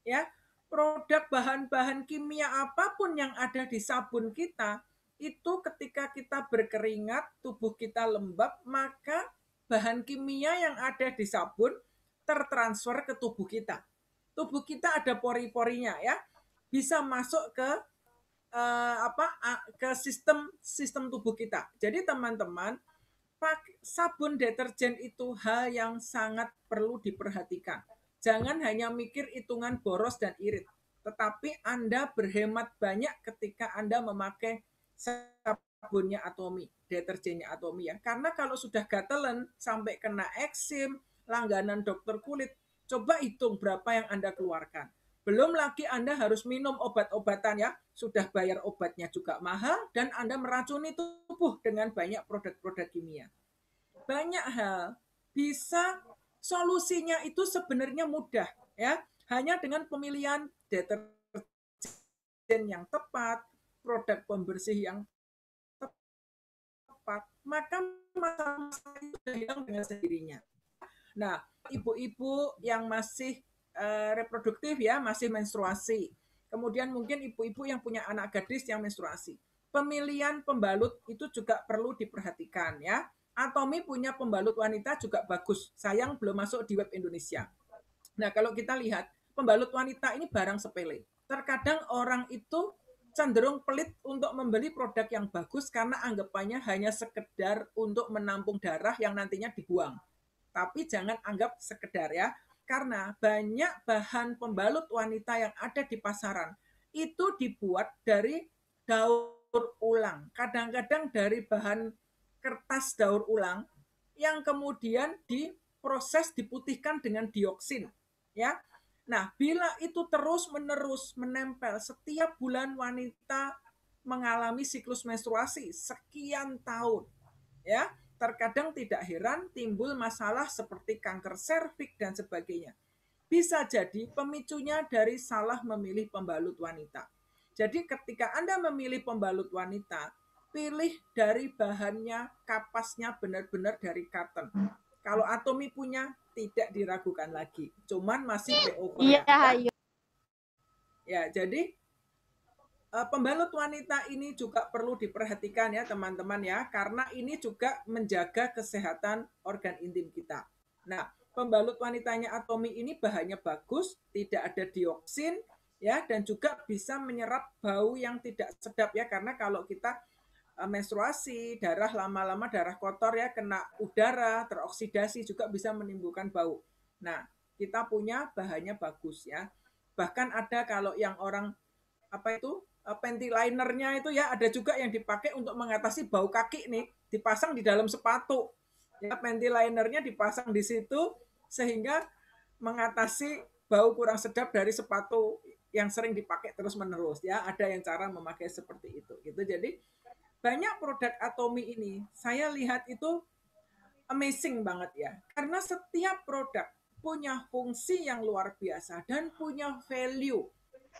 ya produk bahan-bahan kimia apapun yang ada di sabun kita itu ketika kita berkeringat tubuh kita lembab maka bahan kimia yang ada di sabun tertransfer ke tubuh kita tubuh kita ada pori-porinya ya bisa masuk ke uh, apa uh, ke sistem sistem tubuh kita. Jadi teman-teman, sabun deterjen itu hal yang sangat perlu diperhatikan. Jangan hanya mikir hitungan boros dan irit, tetapi Anda berhemat banyak ketika Anda memakai sabunnya Atomi, deterjennya Atomi ya. Karena kalau sudah gatelan sampai kena eksim, langganan dokter kulit, coba hitung berapa yang Anda keluarkan belum lagi Anda harus minum obat-obatan ya, sudah bayar obatnya juga mahal dan Anda meracuni tubuh dengan banyak produk-produk kimia. Banyak hal bisa solusinya itu sebenarnya mudah ya, hanya dengan pemilihan deterjen yang tepat, produk pembersih yang tepat, maka masalah itu hilang dengan sendirinya. Nah, ibu-ibu yang masih Eh, reproduktif ya masih menstruasi. Kemudian mungkin ibu-ibu yang punya anak gadis yang menstruasi. Pemilihan pembalut itu juga perlu diperhatikan ya. Atomi punya pembalut wanita juga bagus. Sayang belum masuk di web Indonesia. Nah, kalau kita lihat pembalut wanita ini barang sepele. Terkadang orang itu cenderung pelit untuk membeli produk yang bagus karena anggapannya hanya sekedar untuk menampung darah yang nantinya dibuang. Tapi jangan anggap sekedar ya karena banyak bahan pembalut wanita yang ada di pasaran itu dibuat dari daur ulang. Kadang-kadang dari bahan kertas daur ulang yang kemudian diproses diputihkan dengan dioksin, ya. Nah, bila itu terus-menerus menempel setiap bulan wanita mengalami siklus menstruasi sekian tahun, ya. Terkadang tidak heran timbul masalah seperti kanker serviks dan sebagainya. Bisa jadi pemicunya dari salah memilih pembalut wanita. Jadi ketika Anda memilih pembalut wanita, pilih dari bahannya, kapasnya benar-benar dari cotton. Kalau Atomi punya, tidak diragukan lagi. Cuman masih PO iya, iya, ya, jadi Eh, pembalut wanita ini juga perlu diperhatikan ya teman-teman ya, karena ini juga menjaga kesehatan organ intim kita. Nah, pembalut wanitanya Atomi ini bahannya bagus, tidak ada dioksin ya dan juga bisa menyerap bau yang tidak sedap ya karena kalau kita eh, menstruasi, darah lama-lama darah kotor ya kena udara, teroksidasi juga bisa menimbulkan bau. Nah, kita punya bahannya bagus ya. Bahkan ada kalau yang orang apa itu Eh, panty linernya itu ya ada juga yang dipakai untuk mengatasi bau kaki nih dipasang di dalam sepatu ya panty linernya dipasang di situ sehingga mengatasi bau kurang sedap dari sepatu yang sering dipakai terus menerus ya ada yang cara memakai seperti itu gitu jadi banyak produk Atomi ini saya lihat itu amazing banget ya karena setiap produk punya fungsi yang luar biasa dan punya value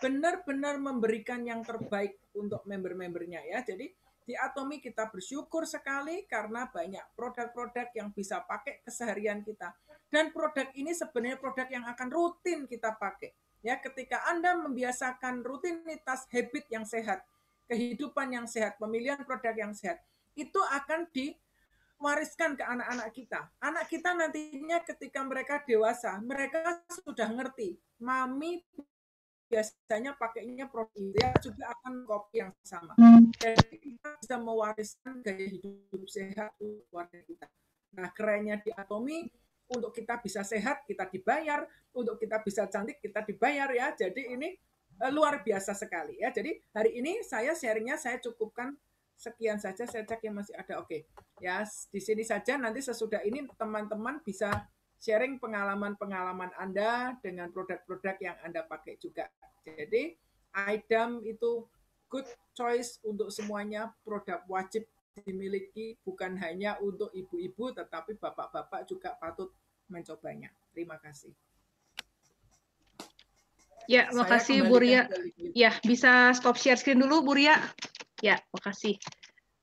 benar-benar memberikan yang terbaik untuk member-membernya ya. Jadi di Atomi kita bersyukur sekali karena banyak produk-produk yang bisa pakai keseharian kita. Dan produk ini sebenarnya produk yang akan rutin kita pakai. Ya, ketika Anda membiasakan rutinitas habit yang sehat, kehidupan yang sehat, pemilihan produk yang sehat, itu akan diwariskan ke anak-anak kita. Anak kita nantinya ketika mereka dewasa, mereka sudah ngerti, mami, biasanya pakainya dia juga akan kopi yang sama. Jadi hmm. kita bisa mewariskan gaya hidup sehat untuk keluarga kita. Nah, kerennya di Atomi untuk kita bisa sehat kita dibayar, untuk kita bisa cantik kita dibayar ya. Jadi ini eh, luar biasa sekali ya. Jadi hari ini saya sharingnya saya cukupkan sekian saja. Saya cek yang masih ada. Oke, ya di sini saja. Nanti sesudah ini teman-teman bisa sharing pengalaman-pengalaman Anda dengan produk-produk yang Anda pakai juga. Jadi, IDAM itu good choice untuk semuanya, produk wajib dimiliki bukan hanya untuk ibu-ibu tetapi bapak-bapak juga patut mencobanya. Terima kasih. Ya, makasih Bu Ria. Ya, bisa stop share screen dulu Bu Ria. Ya, makasih.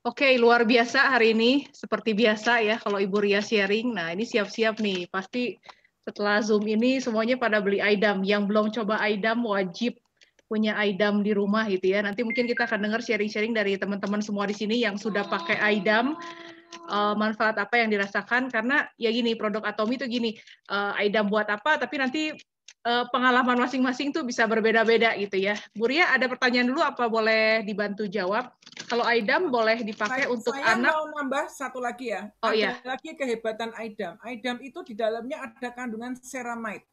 Oke, luar biasa hari ini. Seperti biasa ya, kalau Ibu Ria sharing. Nah, ini siap-siap nih. Pasti setelah Zoom ini semuanya pada beli IDAM. Yang belum coba IDAM wajib punya IDAM di rumah gitu ya. Nanti mungkin kita akan dengar sharing-sharing dari teman-teman semua di sini yang sudah pakai IDAM. Uh, eh, manfaat apa yang dirasakan karena ya gini produk Atomi itu gini uh, eh, IDAM buat apa tapi nanti Eh, pengalaman masing-masing tuh bisa berbeda-beda gitu ya. Buria ada pertanyaan dulu apa boleh dibantu jawab? Kalau Aidam boleh dipakai saya, untuk saya anak. Saya mau nambah satu lagi ya. Oh ada iya. Lagi kehebatan Aidam. Aidam itu di dalamnya ada kandungan ceramide.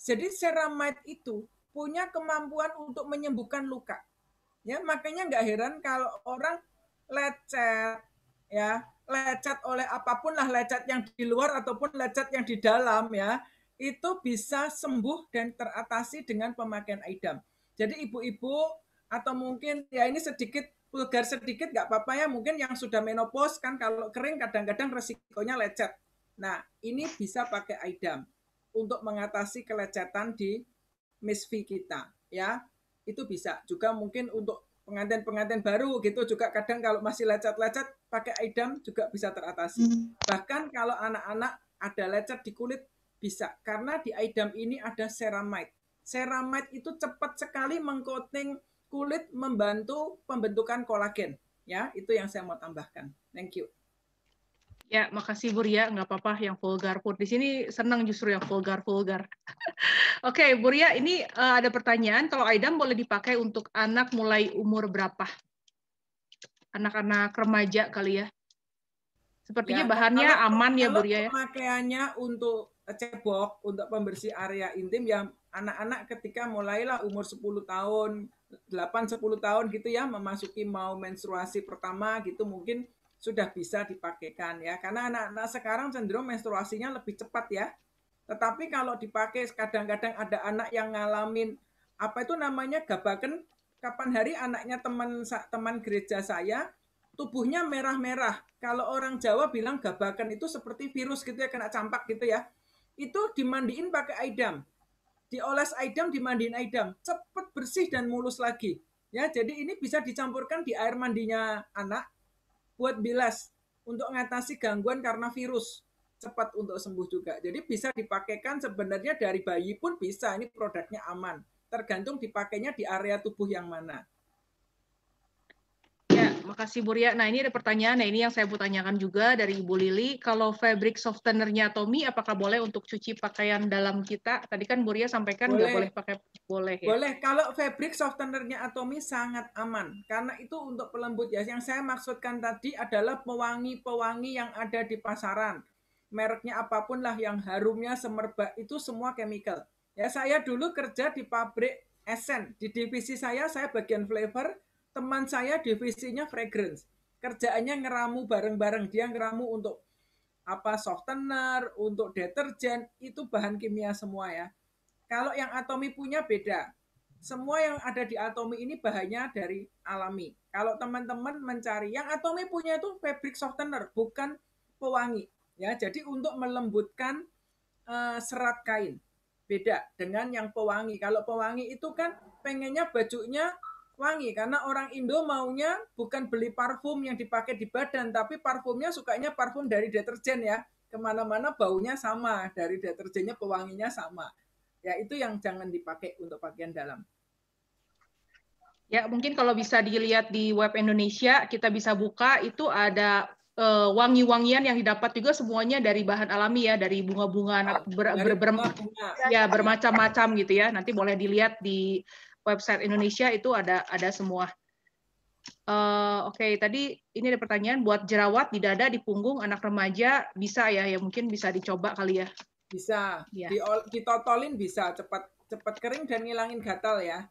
Jadi ceramide itu punya kemampuan untuk menyembuhkan luka. Ya, makanya nggak heran kalau orang lecet ya, lecet oleh apapun lah lecet yang di luar ataupun lecet yang di dalam ya itu bisa sembuh dan teratasi dengan pemakaian aidam. Jadi ibu-ibu atau mungkin ya ini sedikit vulgar sedikit nggak apa-apa ya mungkin yang sudah menopause kan kalau kering kadang-kadang resikonya lecet. Nah ini bisa pakai aidam untuk mengatasi kelecetan di misfi kita ya itu bisa juga mungkin untuk pengantin-pengantin baru gitu juga kadang kalau masih lecet-lecet pakai aidam juga bisa teratasi. Hmm. Bahkan kalau anak-anak ada lecet di kulit bisa, karena di idam ini ada ceramide. Ceramide itu cepat sekali mengcoating kulit membantu pembentukan kolagen. Ya, itu yang saya mau tambahkan. Thank you. Ya, makasih Buria. Nggak apa-apa yang vulgar pun. Di sini senang justru yang vulgar-vulgar. Oke, okay, Buria, ini eh, ada pertanyaan. Kalau Aidam boleh dipakai untuk anak mulai umur berapa? Anak-anak remaja kali ya? Sepertinya ya, bahannya aman ya, Buria? Ya? Pemakaiannya untuk cebok untuk pembersih area intim yang anak-anak ketika mulailah umur 10 tahun, 8-10 tahun gitu ya, memasuki mau menstruasi pertama gitu mungkin sudah bisa dipakaikan ya. Karena anak-anak sekarang cenderung menstruasinya lebih cepat ya. Tetapi kalau dipakai kadang-kadang ada anak yang ngalamin apa itu namanya gabaken kapan hari anaknya teman teman gereja saya tubuhnya merah-merah. Kalau orang Jawa bilang gabakan itu seperti virus gitu ya, kena campak gitu ya itu dimandiin pakai aidam. Dioles aidam, dimandiin aidam. cepet bersih dan mulus lagi. Ya, jadi ini bisa dicampurkan di air mandinya anak buat bilas untuk mengatasi gangguan karena virus cepat untuk sembuh juga. Jadi bisa dipakaikan sebenarnya dari bayi pun bisa. Ini produknya aman. Tergantung dipakainya di area tubuh yang mana makasih Bu Ria. Nah, ini ada pertanyaan. Nah, ini yang saya mau tanyakan juga dari Ibu Lili. Kalau fabric softenernya Tommy, apakah boleh untuk cuci pakaian dalam kita? Tadi kan Bu Ria sampaikan nggak boleh. pakai boleh ya. Boleh. Kalau fabric softenernya Tommy sangat aman karena itu untuk pelembut ya. Yang saya maksudkan tadi adalah pewangi-pewangi yang ada di pasaran. Mereknya apapun lah yang harumnya semerbak itu semua chemical. Ya, saya dulu kerja di pabrik Essen. Di divisi saya saya bagian flavor teman saya divisinya fragrance kerjaannya ngeramu bareng-bareng dia ngeramu untuk apa softener untuk deterjen itu bahan kimia semua ya kalau yang atomi punya beda semua yang ada di atomi ini bahannya dari alami kalau teman-teman mencari yang atomi punya itu fabric softener bukan pewangi ya jadi untuk melembutkan uh, serat kain beda dengan yang pewangi kalau pewangi itu kan pengennya bajunya wangi karena orang Indo maunya bukan beli parfum yang dipakai di badan tapi parfumnya sukanya parfum dari deterjen ya kemana-mana baunya sama dari deterjennya pewanginya sama ya itu yang jangan dipakai untuk bagian dalam ya mungkin kalau bisa dilihat di web Indonesia kita bisa buka itu ada uh, wangi-wangian yang didapat juga semuanya dari bahan alami ya dari bunga-bunga ber, ber, ber, ya bermacam-macam gitu ya nanti boleh dilihat di website Indonesia itu ada ada semua. Uh, Oke, okay, tadi ini ada pertanyaan buat jerawat di dada, di punggung anak remaja bisa ya? Ya mungkin bisa dicoba kali ya. Bisa. Ya. Di, ditotolin bisa cepat cepat kering dan ngilangin gatal ya.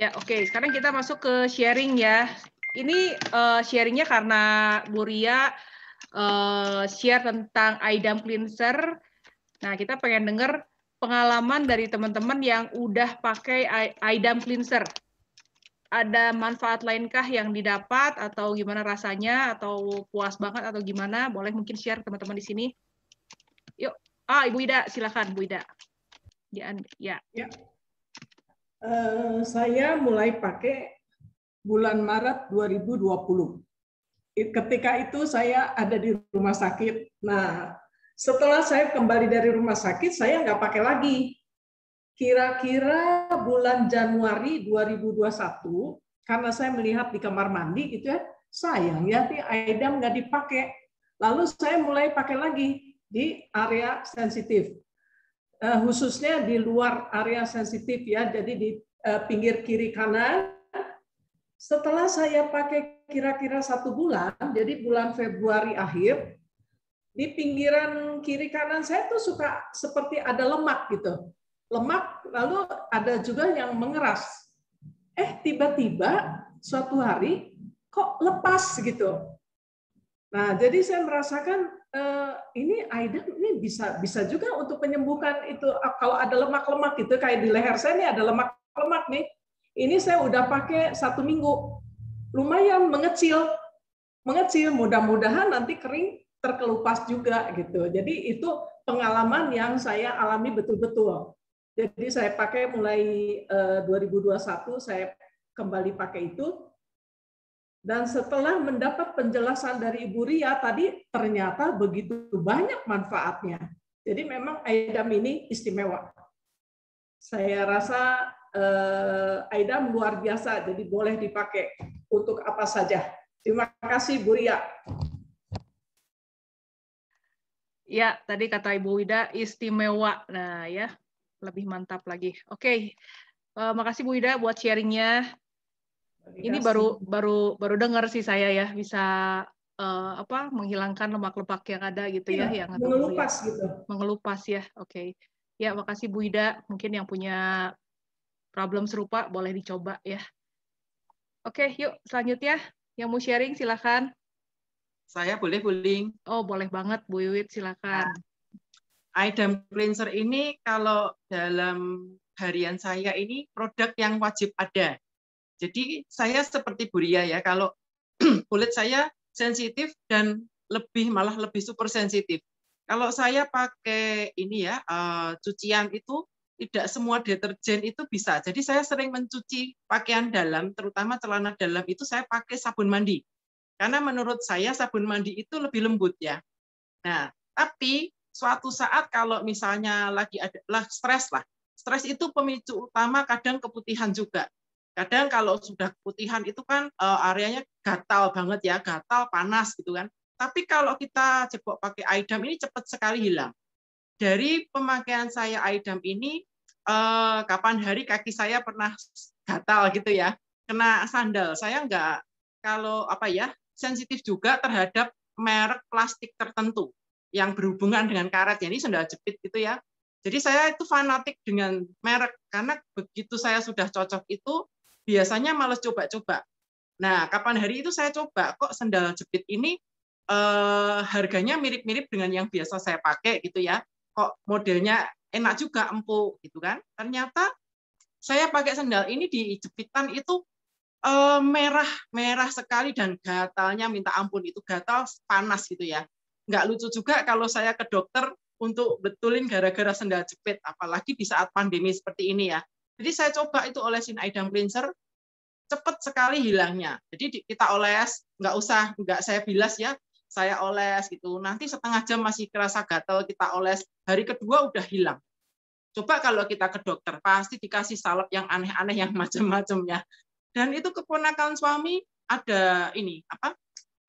Ya oke. Okay. Sekarang kita masuk ke sharing ya. Ini uh, sharingnya karena Bu Ria uh, share tentang Aidam cleanser. Nah kita pengen dengar pengalaman dari teman-teman yang udah pakai idam cleanser. Ada manfaat lainkah yang didapat atau gimana rasanya atau puas banget atau gimana? Boleh mungkin share teman-teman di sini. Yuk, ah Ibu Ida silakan Bu Ida. Ya. ya. ya. Uh, saya mulai pakai bulan Maret 2020. Ketika itu saya ada di rumah sakit. Nah, setelah saya kembali dari rumah sakit, saya nggak pakai lagi. Kira-kira bulan Januari 2021, karena saya melihat di kamar mandi gitu ya, sayang ya di AIDAM nggak dipakai. Lalu saya mulai pakai lagi di area sensitif, eh, khususnya di luar area sensitif ya, jadi di eh, pinggir kiri kanan. Setelah saya pakai kira-kira satu bulan, jadi bulan Februari akhir, di pinggiran kiri kanan saya tuh suka seperti ada lemak gitu. Lemak lalu ada juga yang mengeras. Eh tiba-tiba suatu hari kok lepas gitu. Nah, jadi saya merasakan eh, ini Aida ini bisa bisa juga untuk penyembuhan itu ah, kalau ada lemak-lemak gitu kayak di leher saya ini ada lemak-lemak nih. Ini saya udah pakai satu minggu. Lumayan mengecil. Mengecil, mudah-mudahan nanti kering terkelupas juga gitu. Jadi itu pengalaman yang saya alami betul-betul. Jadi saya pakai mulai 2021 eh, saya kembali pakai itu. Dan setelah mendapat penjelasan dari Ibu Ria tadi ternyata begitu banyak manfaatnya. Jadi memang Aidam ini istimewa. Saya rasa eh, Aidam luar biasa, jadi boleh dipakai untuk apa saja. Terima kasih Bu Ria. Ya, tadi kata Ibu Wida istimewa. Nah, ya lebih mantap lagi. Oke, okay. uh, eh, makasih Bu Wida buat sharingnya. Ini baru baru baru dengar sih saya ya bisa uh, apa menghilangkan lemak-lemak yang ada gitu ya, ya, yang mengelupas ya. gitu. Mengelupas ya. Oke. Okay. Ya, makasih Bu Wida. Mungkin yang punya problem serupa boleh dicoba ya. Oke, okay, yuk selanjutnya yang mau sharing silakan. Saya boleh bullying? Oh, boleh banget Bu Wiwit, silakan. Nah, item cleanser ini kalau dalam harian saya ini produk yang wajib ada. Jadi saya seperti Buria ya, kalau kulit saya sensitif dan lebih malah lebih super sensitif. Kalau saya pakai ini ya, uh, cucian itu tidak semua deterjen itu bisa. Jadi saya sering mencuci pakaian dalam, terutama celana dalam itu saya pakai sabun mandi. Karena menurut saya sabun mandi itu lebih lembut ya. Nah, tapi suatu saat kalau misalnya lagi ada lah stres lah. Stres itu pemicu utama kadang keputihan juga. Kadang kalau sudah keputihan itu kan eh, areanya gatal banget ya, gatal panas gitu kan. Tapi kalau kita jebok pakai aidam ini cepat sekali hilang. Dari pemakaian saya aidam ini eh, kapan hari kaki saya pernah gatal gitu ya kena sandal saya enggak kalau apa ya sensitif juga terhadap merek plastik tertentu yang berhubungan dengan karet. Jadi ya, sendal jepit itu ya. Jadi saya itu fanatik dengan merek karena begitu saya sudah cocok itu biasanya males coba-coba. Nah, kapan hari itu saya coba kok sendal jepit ini eh, harganya mirip-mirip dengan yang biasa saya pakai gitu ya. Kok modelnya enak juga empuk gitu kan. Ternyata saya pakai sendal ini di jepitan itu Eh, merah merah sekali dan gatalnya minta ampun itu gatal panas gitu ya nggak lucu juga kalau saya ke dokter untuk betulin gara-gara sendal jepit apalagi di saat pandemi seperti ini ya jadi saya coba itu olesin idam cleanser cepet sekali hilangnya jadi kita oles nggak usah nggak saya bilas ya saya oles gitu nanti setengah jam masih kerasa gatal kita oles hari kedua udah hilang Coba kalau kita ke dokter, pasti dikasih salep yang aneh-aneh, yang macam-macam ya dan itu keponakan suami ada ini apa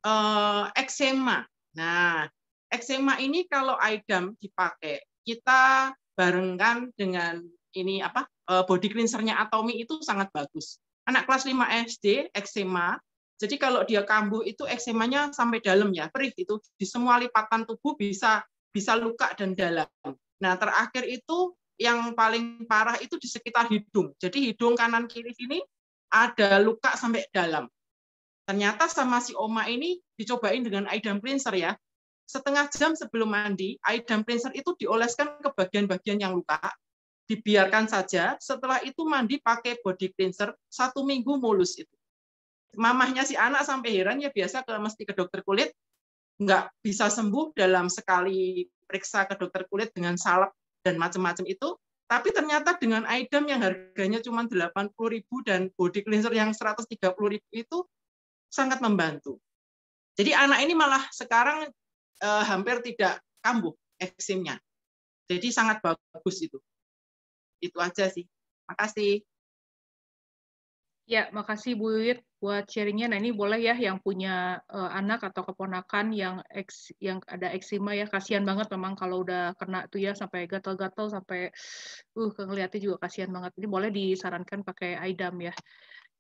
eh, eksema. Nah, eksema ini kalau idam dipakai, kita barengkan dengan ini apa eh, body cleansernya Atomi itu sangat bagus. Anak kelas 5 SD eksema. Jadi kalau dia kambuh itu eksemanya sampai dalam ya, perih itu di semua lipatan tubuh bisa bisa luka dan dalam. Nah, terakhir itu yang paling parah itu di sekitar hidung. Jadi hidung kanan kiri sini ada luka sampai dalam. Ternyata sama si Oma ini dicobain dengan aidam cleanser ya. Setengah jam sebelum mandi, aidam cleanser itu dioleskan ke bagian-bagian yang luka, dibiarkan saja. Setelah itu mandi pakai body cleanser, satu minggu mulus itu. Mamahnya si anak sampai heran ya biasa kalau mesti ke dokter kulit, nggak bisa sembuh dalam sekali periksa ke dokter kulit dengan salep dan macam-macam itu tapi ternyata dengan item yang harganya cuma 80.000 dan body cleanser yang 130.000 itu sangat membantu. Jadi anak ini malah sekarang eh, hampir tidak kambuh eksimnya. Jadi sangat bagus itu. Itu aja sih. Makasih. Ya, makasih Bu Yuyit buat sharingnya. Nah ini boleh ya yang punya uh, anak atau keponakan yang ex yang ada eksima ya kasihan banget memang kalau udah kena tuh ya sampai gatal-gatal sampai uh ngeliatnya juga kasihan banget. Ini boleh disarankan pakai aidam ya.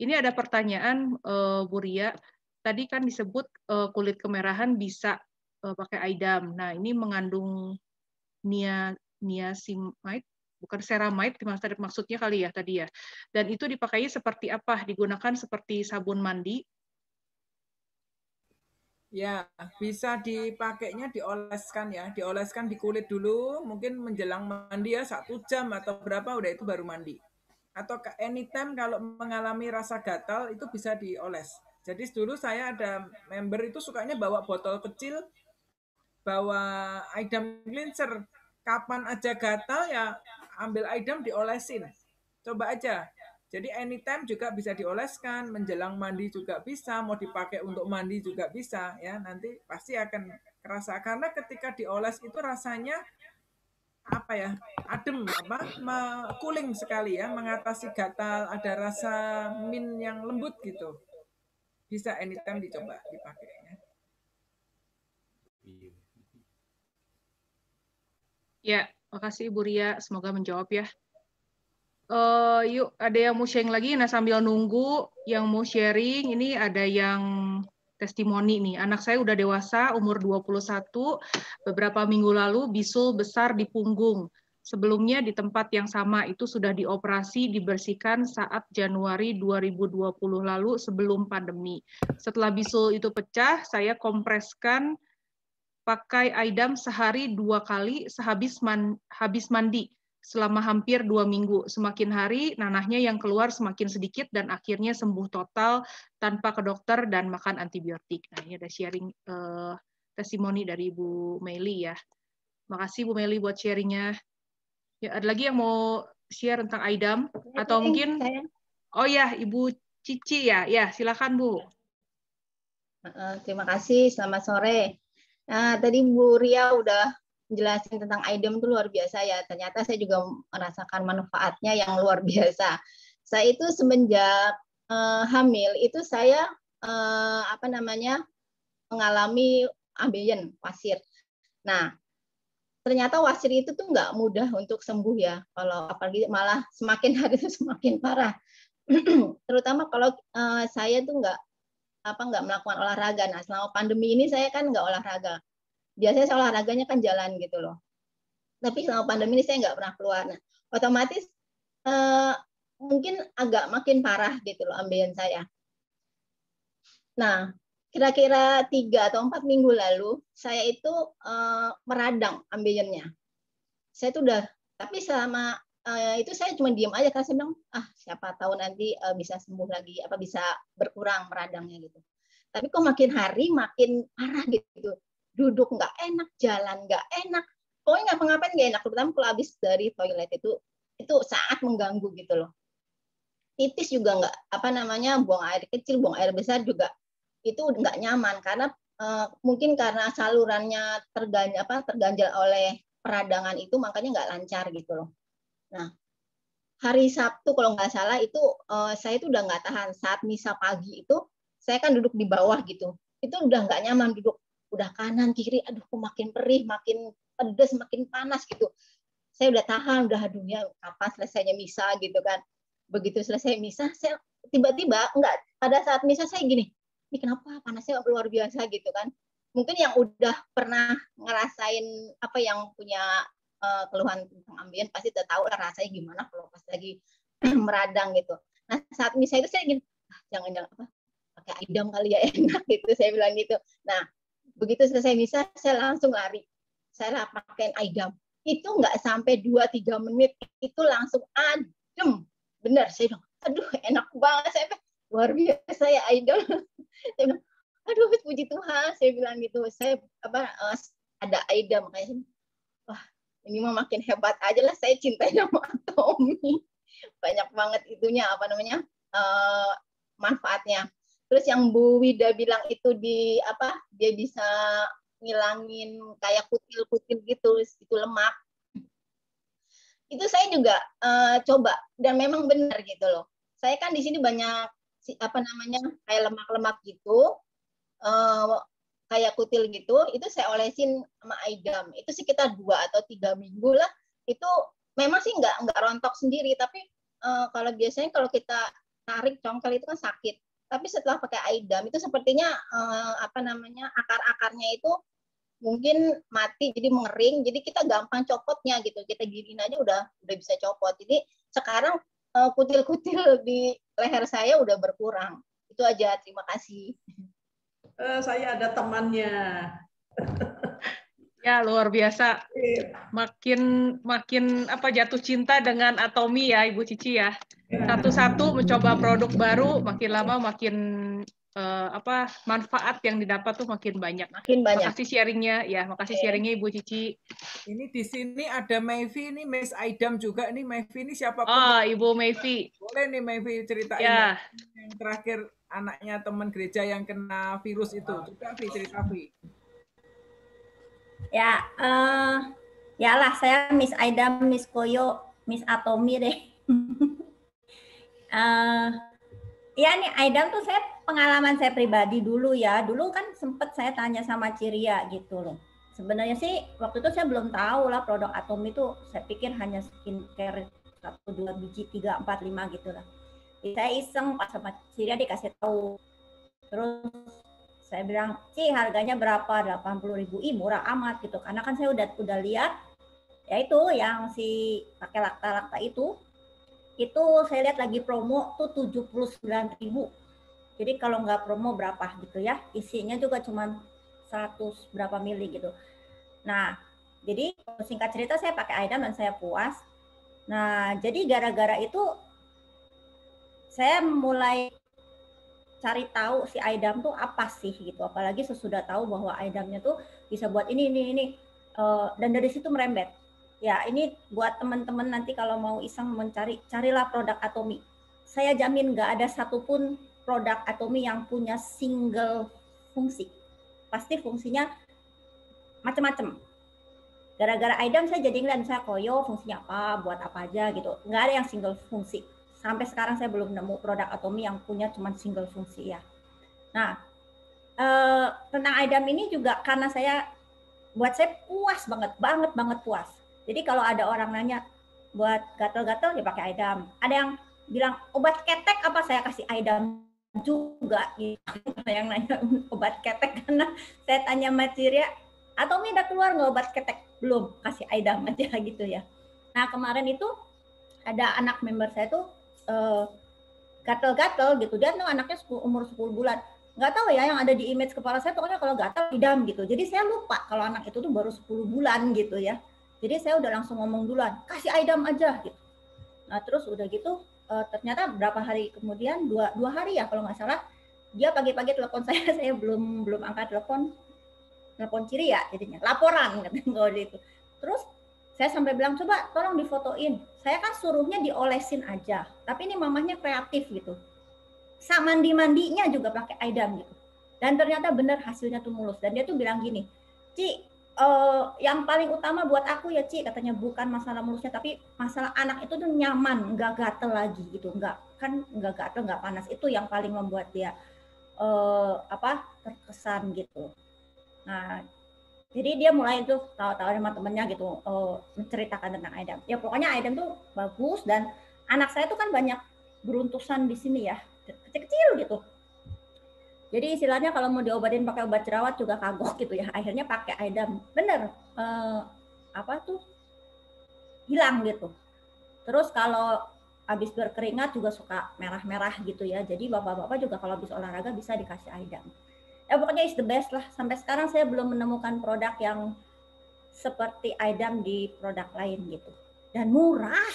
Ini ada pertanyaan uh, Bu Ria. Tadi kan disebut uh, kulit kemerahan bisa uh, pakai aidam. Nah ini mengandung niacinamide bukan ceramide maksudnya kali ya tadi ya. Dan itu dipakai seperti apa? Digunakan seperti sabun mandi? Ya, bisa dipakainya dioleskan ya, dioleskan di kulit dulu, mungkin menjelang mandi ya satu jam atau berapa udah itu baru mandi. Atau ke anytime kalau mengalami rasa gatal itu bisa dioles. Jadi dulu saya ada member itu sukanya bawa botol kecil, bawa item cleanser, kapan aja gatal ya ambil item diolesin. Coba aja. Jadi anytime juga bisa dioleskan, menjelang mandi juga bisa, mau dipakai untuk mandi juga bisa ya. Nanti pasti akan kerasa karena ketika dioles itu rasanya apa ya? adem apa cooling sekali ya, mengatasi gatal, ada rasa min yang lembut gitu. Bisa anytime dicoba dipakai ya. Iya. Ya, Makasih Ibu Ria, semoga menjawab ya. Uh, yuk, ada yang mau sharing lagi? Nah, sambil nunggu yang mau sharing, ini ada yang testimoni nih. Anak saya udah dewasa, umur 21, beberapa minggu lalu bisul besar di punggung. Sebelumnya di tempat yang sama itu sudah dioperasi, dibersihkan saat Januari 2020 lalu sebelum pandemi. Setelah bisul itu pecah, saya kompreskan pakai aidam sehari dua kali sehabis man, habis mandi selama hampir dua minggu. Semakin hari, nanahnya yang keluar semakin sedikit dan akhirnya sembuh total tanpa ke dokter dan makan antibiotik. Nah, ini ada sharing uh, testimoni dari Bu Meli ya. Makasih Bu Meli buat sharingnya. Ya, ada lagi yang mau share tentang Aidam atau mungkin Oh ya, Ibu Cici ya. Ya, silakan Bu. Eh, terima kasih. Selamat sore. Nah, tadi Bu Ria udah jelasin tentang IDEM itu luar biasa ya. Ternyata saya juga merasakan manfaatnya yang luar biasa. Saya itu semenjak uh, hamil itu saya uh, apa namanya mengalami ambeien wasir. Nah, ternyata wasir itu tuh nggak mudah untuk sembuh ya. Kalau apalagi malah semakin hari itu semakin parah. Terutama kalau uh, saya tuh nggak apa nggak melakukan olahraga. Nah selama pandemi ini saya kan nggak olahraga. Biasanya saya olahraganya kan jalan gitu loh. Tapi selama pandemi ini saya nggak pernah keluar. Nah otomatis eh, mungkin agak makin parah gitu loh ambien saya. Nah kira-kira tiga atau empat minggu lalu saya itu eh, meradang ambiennya. Saya tuh udah tapi selama uh, itu saya cuma diem aja karena saya bilang ah siapa tahu nanti uh, bisa sembuh lagi apa bisa berkurang meradangnya gitu tapi kok makin hari makin parah gitu duduk nggak enak jalan nggak enak pokoknya nggak ngapain nggak enak terutama kalau habis dari toilet itu itu saat mengganggu gitu loh titis juga nggak apa namanya buang air kecil buang air besar juga itu nggak nyaman karena uh, mungkin karena salurannya terganjal apa terganjal oleh peradangan itu makanya nggak lancar gitu loh Nah, hari Sabtu kalau nggak salah itu uh, saya itu udah nggak tahan saat misa pagi itu saya kan duduk di bawah gitu. Itu udah nggak nyaman duduk, udah kanan kiri, aduh kok makin perih, makin pedes, makin panas gitu. Saya udah tahan, udah dunia ya kapan selesainya misa gitu kan. Begitu selesai misa, saya tiba-tiba enggak pada saat misa saya gini, ini kenapa panasnya luar biasa gitu kan mungkin yang udah pernah ngerasain apa yang punya uh, keluhan tentang ambien pasti udah tahu lah rasanya gimana kalau pas lagi meradang gitu. Nah saat misalnya itu saya ingin ah, jangan-jangan apa pakai idam kali ya enak gitu saya bilang gitu. Nah begitu selesai misa saya langsung lari saya pakai idam itu nggak sampai 2 tiga menit itu langsung adem benar saya bilang aduh enak banget saya bilang, luar biasa ya idol saya bilang aduh puji Tuhan saya bilang gitu saya apa eh, ada idam kayaknya wah ini mah makin hebat aja lah saya cintanya sama Tommy banyak banget itunya apa namanya uh, manfaatnya terus yang Bu Wida bilang itu di apa dia bisa ngilangin kayak kutil-kutil gitu itu lemak itu saya juga uh, coba dan memang benar gitu loh saya kan di sini banyak apa namanya kayak lemak-lemak gitu uh, kayak kutil gitu itu saya olesin sama aidam itu sekitar dua atau tiga minggu lah itu memang sih nggak nggak rontok sendiri tapi uh, kalau biasanya kalau kita tarik congkel itu kan sakit tapi setelah pakai aidam itu sepertinya uh, apa namanya akar-akarnya itu mungkin mati jadi mengering jadi kita gampang copotnya gitu kita giniin aja udah udah bisa copot jadi sekarang eh, kutil-kutil di leher saya udah berkurang itu aja terima kasih Eh, saya ada temannya. Ya luar biasa. Iya. Makin makin apa jatuh cinta dengan Atomi ya Ibu Cici ya. Iya. Satu-satu mencoba produk baru, makin lama makin uh, apa manfaat yang didapat tuh makin banyak. Makin banyak. Makasih sharingnya ya, makasih iya. sharingnya Ibu Cici. Ini di sini ada Mevi, ini Miss Aidam juga, ini Mevi ini siapa? Oh ah, Ibu Mevi. Boleh nih Mevi ceritain ya. yang terakhir anaknya teman gereja yang kena virus itu. tapi cerita Vi. Ya, uh, ya lah saya Miss Aida, Miss Koyo, Miss Atomi deh. uh, ya nih Aida tuh saya pengalaman saya pribadi dulu ya. Dulu kan sempet saya tanya sama Ciria gitu loh. Sebenarnya sih waktu itu saya belum tahu lah produk Atom itu saya pikir hanya skincare satu dua biji tiga empat lima gitu lah Iya, saya iseng pas sama Ciri dikasih tahu terus saya bilang Ci harganya berapa 80 ribu ih murah amat gitu karena kan saya udah udah lihat ya itu yang si pakai lakta-lakta itu itu saya lihat lagi promo tuh 79 ribu jadi kalau nggak promo berapa gitu ya isinya juga cuma 100 berapa mili gitu nah jadi singkat cerita saya pakai Aidam dan saya puas nah jadi gara-gara itu saya mulai cari tahu si idam tuh apa sih gitu apalagi sesudah tahu bahwa idamnya tuh bisa buat ini ini ini uh, dan dari situ merembet ya ini buat teman-teman nanti kalau mau iseng mencari carilah produk atomi saya jamin nggak ada satupun produk atomi yang punya single fungsi pasti fungsinya macam-macam gara-gara idam saya jadi ngeliat saya, koyo fungsinya apa buat apa aja gitu nggak ada yang single fungsi sampai sekarang saya belum nemu produk Atomi yang punya cuma single fungsi ya. Nah, eh, tentang IDAM ini juga karena saya buat saya puas banget, banget banget puas. Jadi kalau ada orang nanya buat gatal-gatal ya pakai IDAM. Ada yang bilang obat ketek apa saya kasih IDAM juga gitu. yang nanya obat ketek karena saya tanya material atau mi udah keluar nggak obat ketek belum kasih IDAM aja gitu ya. Nah kemarin itu ada anak member saya tuh gatel eh, gatel-gatel gitu dia tuh anaknya umur 10 bulan nggak tahu ya yang ada di image kepala saya pokoknya kalau gatal idam gitu jadi saya lupa kalau anak itu tuh baru 10 bulan gitu ya jadi saya udah langsung ngomong duluan kasih idam aja gitu nah terus udah gitu uh, ternyata berapa hari kemudian dua dua hari ya kalau nggak salah dia pagi-pagi telepon saya saya belum belum angkat telepon telepon ciri ya jadinya laporan gitu itu terus saya sampai bilang coba tolong difotoin. Saya kan suruhnya diolesin aja, tapi ini mamahnya kreatif gitu. Sama mandi mandinya juga pakai aidam gitu. Dan ternyata benar hasilnya tuh mulus. Dan dia tuh bilang gini, Ci, uh, yang paling utama buat aku ya Ci katanya bukan masalah mulusnya tapi masalah anak itu tuh nyaman nggak gatel lagi gitu nggak kan nggak gatel nggak panas itu yang paling membuat dia uh, apa terkesan gitu nah jadi dia mulai tuh tahu-tahu sama temennya gitu uh, menceritakan tentang Adam ya pokoknya Adam tuh bagus dan anak saya tuh kan banyak beruntusan di sini ya kecil-kecil gitu jadi istilahnya kalau mau diobatin pakai obat jerawat juga kagok gitu ya akhirnya pakai Adam bener uh, apa tuh hilang gitu terus kalau habis berkeringat juga suka merah-merah gitu ya jadi bapak-bapak juga kalau habis olahraga bisa dikasih Adam ya pokoknya is the best lah sampai sekarang saya belum menemukan produk yang seperti idam di produk lain gitu dan murah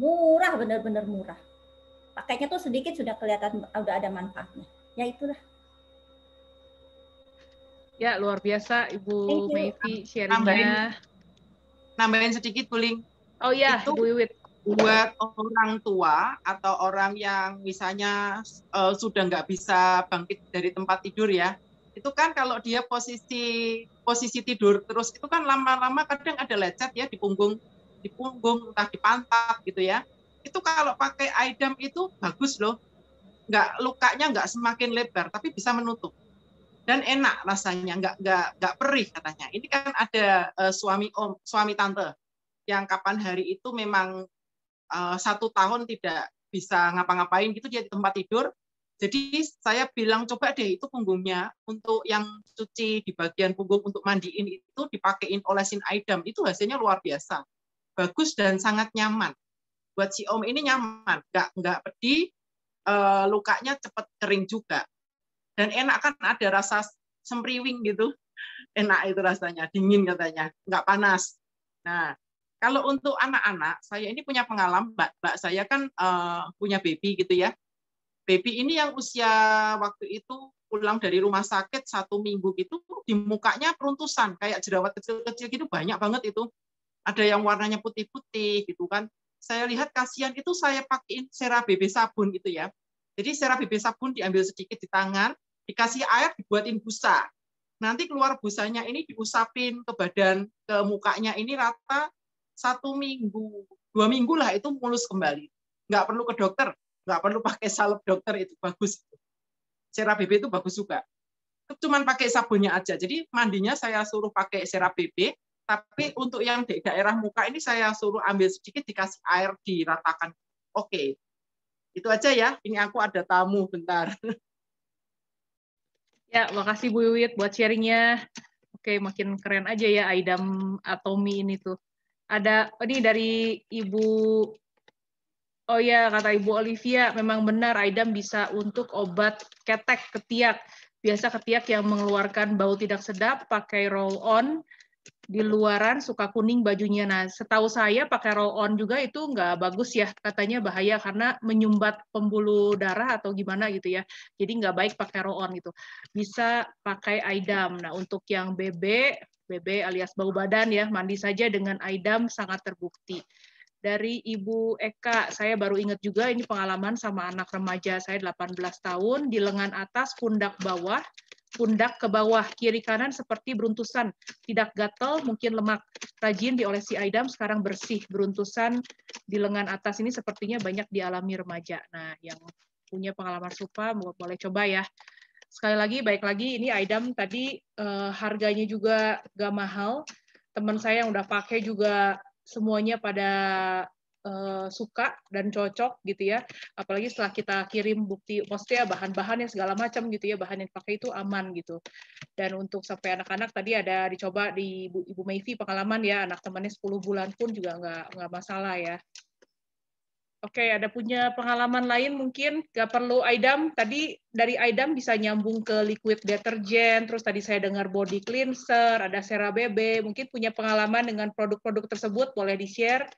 murah bener-bener murah pakainya tuh sedikit sudah kelihatan udah ada manfaatnya ya itulah ya luar biasa ibu Mevi sharingnya nambahin, nambahin sedikit puling oh iya itu Ibu Iwit buat orang tua atau orang yang misalnya uh, sudah nggak bisa bangkit dari tempat tidur ya itu kan kalau dia posisi posisi tidur terus itu kan lama-lama kadang ada lecet ya di punggung di punggung entah di pantat gitu ya itu kalau pakai idem itu bagus loh nggak lukanya nggak semakin lebar tapi bisa menutup dan enak rasanya nggak nggak nggak perih katanya ini kan ada uh, suami om suami tante yang kapan hari itu memang uh, satu tahun tidak bisa ngapa-ngapain gitu dia di tempat tidur jadi saya bilang coba deh itu punggungnya untuk yang cuci di bagian punggung untuk mandiin itu dipakein olesin aidam itu hasilnya luar biasa. Bagus dan sangat nyaman. Buat si Om ini nyaman, enggak enggak pedih, e, lukanya cepat kering juga. Dan enak kan ada rasa semriwing gitu. Enak itu rasanya, dingin katanya, enggak panas. Nah, kalau untuk anak-anak, saya ini punya pengalaman, mbak, mbak saya kan uh, punya baby gitu ya baby ini yang usia waktu itu pulang dari rumah sakit satu minggu itu di mukanya peruntusan kayak jerawat kecil-kecil gitu banyak banget itu ada yang warnanya putih-putih gitu kan saya lihat kasihan itu saya pakaiin sera BB sabun gitu ya jadi sera BB sabun diambil sedikit di tangan dikasih air dibuatin busa nanti keluar busanya ini diusapin ke badan ke mukanya ini rata satu minggu dua minggu lah itu mulus kembali nggak perlu ke dokter Nggak perlu pakai salep dokter itu bagus. Sera BB itu bagus juga. Cuman pakai sabunnya aja. Jadi mandinya saya suruh pakai sera BB, tapi untuk yang di daerah muka ini saya suruh ambil sedikit dikasih air diratakan. Oke. Itu aja ya. Ini aku ada tamu bentar. Ya, makasih Bu Wiwit buat sharingnya. Oke, makin keren aja ya Aidam Atomi ini tuh. Ada oh, ini dari Ibu Oh ya, kata Ibu Olivia, memang benar Aidam bisa untuk obat ketek, ketiak. Biasa ketiak yang mengeluarkan bau tidak sedap pakai roll on di luaran suka kuning bajunya. Nah, setahu saya pakai roll on juga itu nggak bagus ya, katanya bahaya karena menyumbat pembuluh darah atau gimana gitu ya. Jadi nggak baik pakai roll on gitu. Bisa pakai aidam. Nah, untuk yang BB, BB alias bau badan ya, mandi saja dengan aidam sangat terbukti dari Ibu Eka. Saya baru ingat juga ini pengalaman sama anak remaja saya 18 tahun di lengan atas, pundak bawah, pundak ke bawah, kiri kanan seperti beruntusan, tidak gatel, mungkin lemak. Rajin diolesi aidam, sekarang bersih, beruntusan di lengan atas ini sepertinya banyak dialami remaja. Nah, yang punya pengalaman serupa boleh coba ya. Sekali lagi, baik lagi, ini aidam tadi uh, harganya juga gak mahal. Teman saya yang udah pakai juga semuanya pada uh, suka dan cocok gitu ya. Apalagi setelah kita kirim bukti, maksudnya bahan-bahan yang segala macam gitu ya, bahan yang pakai itu aman gitu. Dan untuk sampai anak-anak tadi ada dicoba di Ibu, Ibu Mevi pengalaman ya, anak temannya 10 bulan pun juga nggak nggak masalah ya. Oke, ada punya pengalaman lain mungkin? Gak perlu Aidam. Tadi dari Aidam bisa nyambung ke liquid deterjen, terus tadi saya dengar body cleanser, ada CeraBe. Mungkin punya pengalaman dengan produk-produk tersebut, boleh di-share?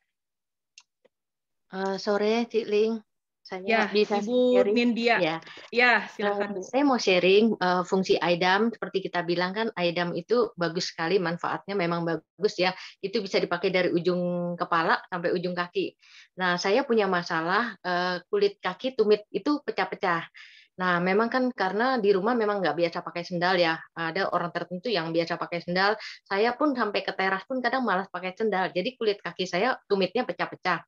Uh, sore, Cik Ling. Ya, saya ya, bisa Ibu sharing. Nindya. Ya, ya eh, silakan. Uh, saya mau sharing uh, fungsi IDAM. Seperti kita bilang kan, IDAM itu bagus sekali manfaatnya, memang bagus ya. Itu bisa dipakai dari ujung kepala sampai ujung kaki. Nah, saya punya masalah uh, kulit kaki tumit itu pecah-pecah. Nah, memang kan karena di rumah memang nggak biasa pakai sendal ya. Ada orang tertentu yang biasa pakai sendal. Saya pun sampai ke teras pun kadang malas pakai sendal. Jadi kulit kaki saya tumitnya pecah-pecah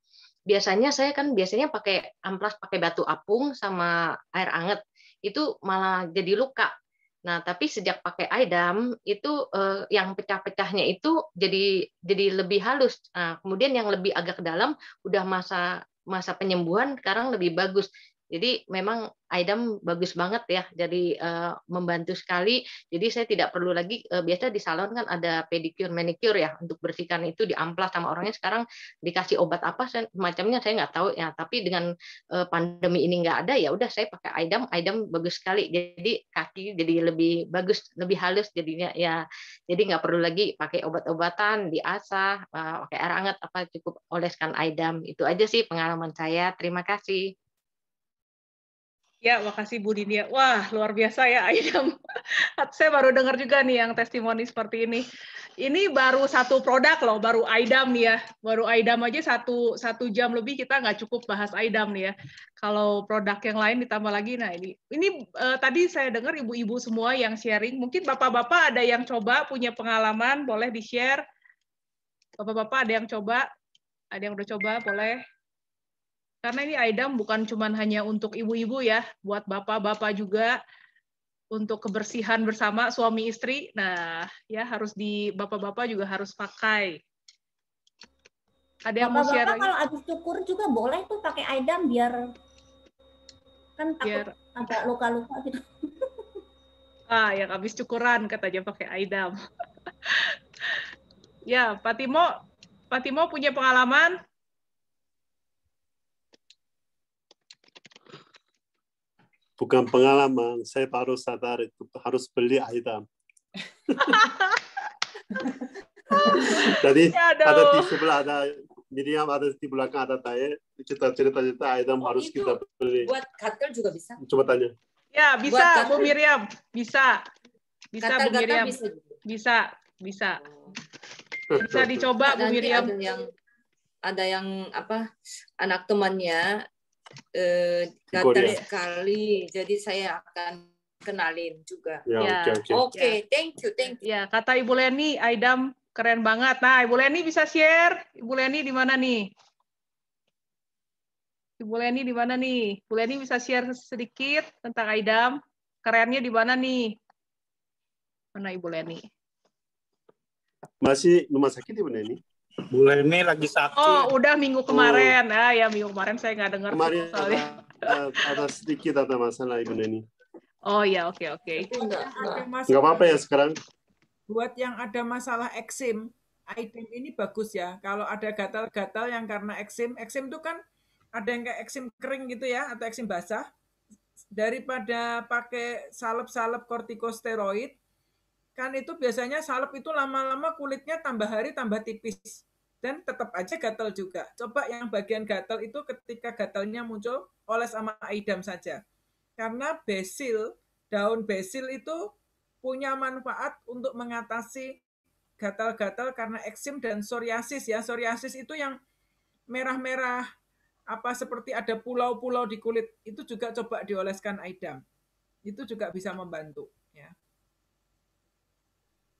biasanya saya kan biasanya pakai amplas pakai batu apung sama air anget itu malah jadi luka nah tapi sejak pakai aidam itu eh, yang pecah-pecahnya itu jadi jadi lebih halus nah, kemudian yang lebih agak dalam udah masa masa penyembuhan sekarang lebih bagus jadi memang Aidam bagus banget ya, jadi uh, membantu sekali. Jadi saya tidak perlu lagi uh, biasa di salon kan ada pedicure, manicure ya untuk bersihkan itu di amplas sama orangnya. Sekarang dikasih obat apa semacamnya saya nggak tahu ya. Tapi dengan uh, pandemi ini nggak ada ya udah saya pakai Aidam. Aidam bagus sekali. Jadi kaki jadi lebih bagus, lebih halus jadinya ya. Jadi nggak perlu lagi pakai obat-obatan, diasah, uh, pakai air hangat apa cukup oleskan Aidam. Itu aja sih pengalaman saya. Terima kasih. Ya, makasih Bu Dinia. Wah, luar biasa ya ayam. Saya baru dengar juga nih yang testimoni seperti ini. Ini baru satu produk loh, baru Aidam ya. Baru Aidam aja satu, satu jam lebih kita nggak cukup bahas Aidam nih ya. Kalau produk yang lain ditambah lagi, nah ini. Ini uh, tadi saya dengar ibu-ibu semua yang sharing. Mungkin bapak-bapak ada yang coba punya pengalaman, boleh di-share. Bapak-bapak ada yang coba, ada yang udah coba, boleh karena ini AIDAM bukan cuma hanya untuk ibu-ibu ya, buat bapak-bapak juga untuk kebersihan bersama suami istri. Nah, ya harus di bapak-bapak juga harus pakai. Ada yang bapak mau share? Bapak kalau habis cukur juga boleh tuh pakai AIDAM biar kan takut biar... agak luka-luka gitu. Ah, yang habis cukuran katanya pakai AIDAM. ya, Patimo, Patimo punya pengalaman bukan pengalaman, saya baru sadar itu harus beli item. Jadi ya, ada di sebelah ada Miriam ada di belakang ada saya kita cerita cerita item oh, harus kita beli. Buat katel juga bisa. Coba tanya. Ya bisa Bu Miriam bisa bisa Bu Miriam bisa bisa oh. bisa dicoba Bu Miriam. ada yang apa anak temannya uh, datang Korea. Ya. sekali. Jadi saya akan kenalin juga. Ya, ya. oke. Okay, okay. Ya. okay, thank you, thank you. Ya, kata Ibu Leni, Aidam keren banget. Nah, Ibu Leni bisa share. Ibu Leni di mana nih? Ibu Leni di mana nih? Ibu Leni bisa share sedikit tentang Aidam. Kerennya di mana nih? Mana Ibu Leni? Masih rumah sakit Ibu Leni? bulan ini lagi sakit. Oh, udah minggu oh. kemarin. Oh. Ah, ya minggu kemarin saya nggak dengar kemarin Ada, ada sedikit ada masalah Ibu Neni. Oh ya, oke okay, oke. Okay. Enggak apa-apa ya sekarang. Buat yang ada masalah eksim, item ini bagus ya. Kalau ada gatal-gatal yang karena eksim, eksim itu kan ada yang kayak eksim kering gitu ya atau eksim basah. Daripada pakai salep-salep kortikosteroid, kan itu biasanya salep itu lama-lama kulitnya tambah hari tambah tipis dan tetap aja gatal juga. Coba yang bagian gatal itu ketika gatalnya muncul oles sama aidam saja. Karena basil, daun basil itu punya manfaat untuk mengatasi gatal-gatal karena eksim dan psoriasis ya. Psoriasis itu yang merah-merah apa seperti ada pulau-pulau di kulit itu juga coba dioleskan aidam. Itu juga bisa membantu.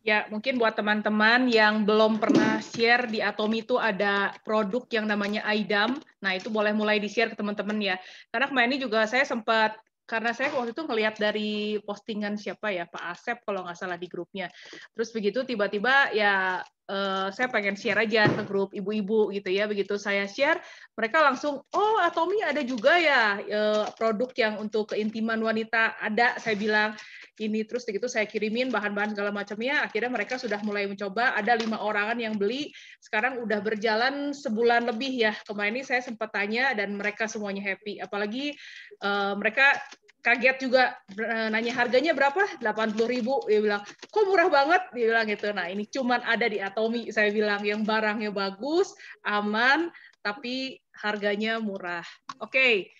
Ya, mungkin buat teman-teman yang belum pernah share di Atomi itu ada produk yang namanya Aidam. Nah, itu boleh mulai di-share ke teman-teman ya. Karena kemarin ini juga saya sempat karena saya waktu itu ngelihat dari postingan siapa ya Pak Asep kalau nggak salah di grupnya. Terus begitu tiba-tiba ya uh, saya pengen share aja ke grup ibu-ibu gitu ya. Begitu saya share, mereka langsung, oh Atomi ada juga ya uh, produk yang untuk keintiman wanita ada. Saya bilang ini terus begitu saya kirimin bahan-bahan segala macamnya. Akhirnya mereka sudah mulai mencoba. Ada lima orangan yang beli. Sekarang udah berjalan sebulan lebih ya. Kemarin ini saya sempat tanya dan mereka semuanya happy. Apalagi uh, mereka kaget juga eh, nanya harganya berapa 80 ribu dia bilang kok murah banget dia bilang gitu nah ini cuman ada di Atomi saya bilang yang barangnya bagus aman tapi harganya murah oke okay.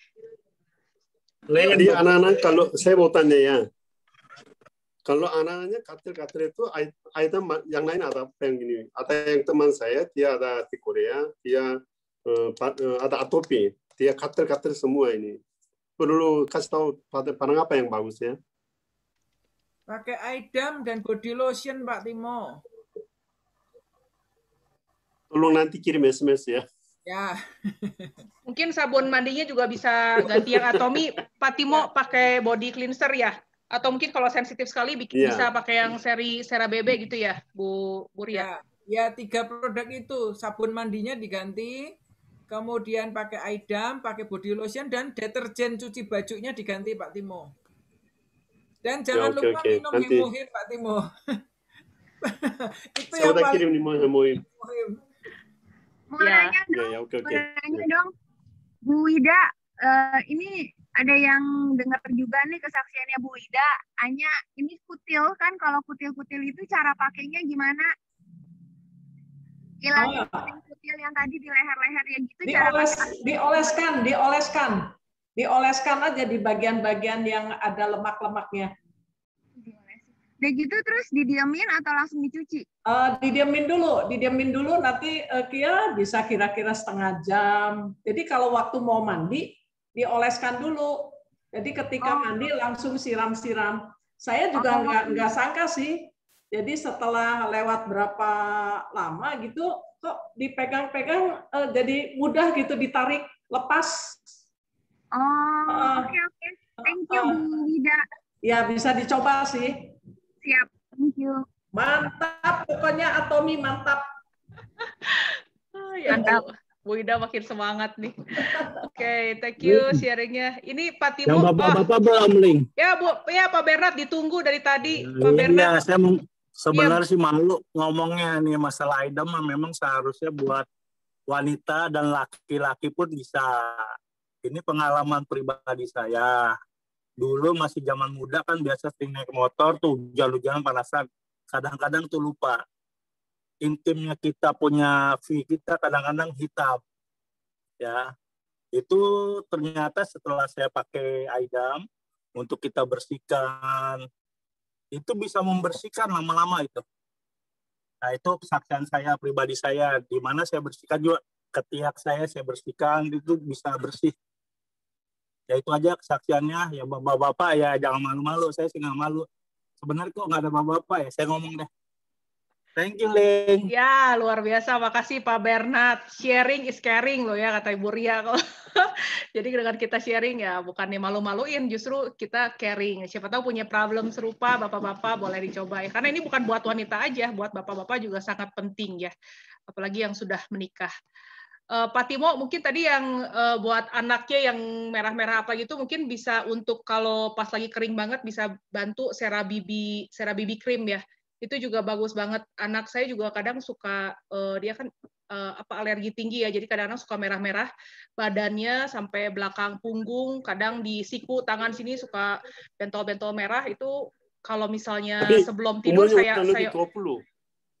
di anak-anak kalau saya mau tanya ya kalau anaknya katil-katil itu item yang lain ada apa yang gini ada yang teman saya dia ada di Korea dia eh, eh, ada atopi dia katil-katil semua ini perlu kasih tahu barang apa yang bagus ya? Pakai idam dan body lotion Pak Timo. Tolong nanti kirim SMS ya. Ya. Mungkin sabun mandinya juga bisa ganti yang atomi. Pak Timo ya. pakai body cleanser ya? Atau mungkin kalau sensitif sekali ya. bisa pakai yang seri Sera BB gitu ya, Bu Buria? Ya? ya. ya, tiga produk itu. Sabun mandinya diganti, kemudian pakai aidam, pakai body lotion dan deterjen cuci bajunya diganti Pak Timo. Dan ya, jangan ya, okay, lupa okay. minum Nanti... hemohim Pak Timo. Itu Saya yang paling kirim hemohim. Mau ya. nanya dong, ya, ya, okay, okay. nanya dong, Bu Ida, uh, eh, ini ada yang dengar juga nih kesaksiannya Bu Ida, hanya ini kutil kan, kalau kutil-kutil itu cara pakainya gimana? Hilangin oh. yang tadi di leher leher yang gitu. Dioles, cara dioleskan, dioleskan. Dioleskan aja di bagian-bagian yang ada lemak-lemaknya. Udah gitu terus didiamin atau langsung dicuci? Uh, eh, didiamin dulu, didiamin dulu nanti uh, Kia bisa kira-kira setengah jam. Jadi kalau waktu mau mandi, dioleskan dulu. Jadi ketika oh. mandi langsung siram-siram. Saya juga oh. nggak oh. nggak sangka sih jadi setelah lewat berapa lama gitu, kok dipegang-pegang uh, jadi mudah gitu ditarik lepas. Oh, eh, oke uh, oke. Okay, okay. Thank you, uh, Bu Wida. Ya bisa dicoba sih. Siap, thank you. Mantap, pokoknya Atomi mantap. Ah, ya mantap. Bu Ida makin semangat nih. Oke, okay, thank you sharingnya. Ini Pak Timu. Ya, bapak-bapak belum link. Ya Bu, ya Pak Bernard ditunggu dari tadi. Nah, Pak iya, Bernard. Ya, saya Sebenarnya iya. sih malu ngomongnya nih masalah idam memang seharusnya buat wanita dan laki-laki pun bisa. Ini pengalaman pribadi saya. Dulu masih zaman muda kan biasa sering naik motor tuh jalur-jalan panasan. Kadang-kadang tuh lupa. Intimnya kita punya fee kita kadang-kadang hitam. Ya. Itu ternyata setelah saya pakai idam untuk kita bersihkan, itu bisa membersihkan lama-lama itu. Nah itu kesaksian saya pribadi saya di mana saya bersihkan juga ketiak saya saya bersihkan itu bisa bersih. Ya itu aja kesaksiannya ya bapak-bapak ya jangan malu-malu saya sih nggak malu. Sebenarnya kok nggak ada bapak-bapak ya saya ngomong deh. Thank you, Ling. Ya, luar biasa. Makasih Pak Bernard. Sharing is caring loh ya, kata Ibu Ria. Jadi dengan kita sharing ya, bukannya malu-maluin, justru kita caring. Siapa tahu punya problem serupa, Bapak-Bapak boleh dicoba. Ya. Karena ini bukan buat wanita aja, buat Bapak-Bapak juga sangat penting ya. Apalagi yang sudah menikah. Uh, Pak Timo, mungkin tadi yang uh, buat anaknya yang merah-merah apa gitu, mungkin bisa untuk kalau pas lagi kering banget bisa bantu serabibi serabibi krim ya itu juga bagus banget. Anak saya juga kadang suka uh, dia kan uh, apa alergi tinggi ya, jadi kadang-kadang suka merah-merah badannya sampai belakang punggung, kadang di siku tangan sini suka bentol-bentol merah itu kalau misalnya Tapi, sebelum tidur saya saya 20.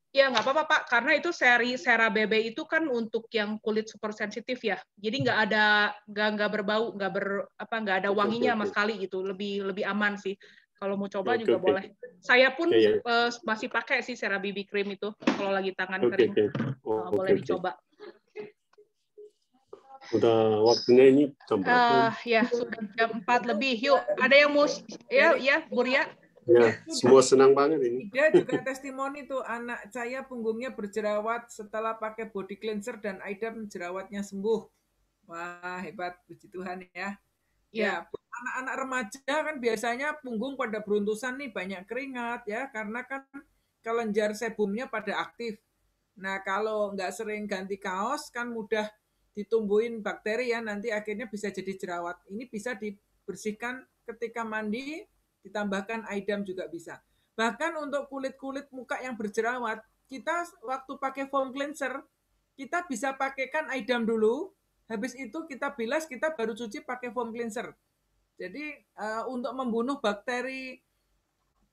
Ya nggak apa-apa Pak, karena itu seri Sera BB itu kan untuk yang kulit super sensitif ya, jadi nggak ada nggak nggak berbau, nggak ber apa nggak ada wanginya sama sekali gitu, lebih lebih aman sih. Kalau mau coba okay, juga okay. boleh. Saya pun okay, iya, iya. yeah. uh, masih pakai sih CeraVe cream itu kalau lagi tangan okay, kering. Okay. Eh, oh, uh, okay, boleh okay. dicoba. Udah waktunya ini jam berapa? Uh, ya, sudah jam 4 lebih. Yuk, ada yang mau ya ya Buria? Ya, semua senang banget ini. Dia juga testimoni tuh anak saya punggungnya berjerawat setelah pakai body cleanser dan Aida jerawatnya sembuh. Wah, hebat puji Tuhan ya. Iya. Ya, ya anak-anak remaja kan biasanya punggung pada beruntusan nih banyak keringat ya karena kan kelenjar sebumnya pada aktif. Nah kalau nggak sering ganti kaos kan mudah ditumbuhin bakteri ya nanti akhirnya bisa jadi jerawat. Ini bisa dibersihkan ketika mandi ditambahkan aidam juga bisa. Bahkan untuk kulit-kulit muka yang berjerawat kita waktu pakai foam cleanser kita bisa pakaikan aidam dulu. Habis itu kita bilas, kita baru cuci pakai foam cleanser jadi uh, untuk membunuh bakteri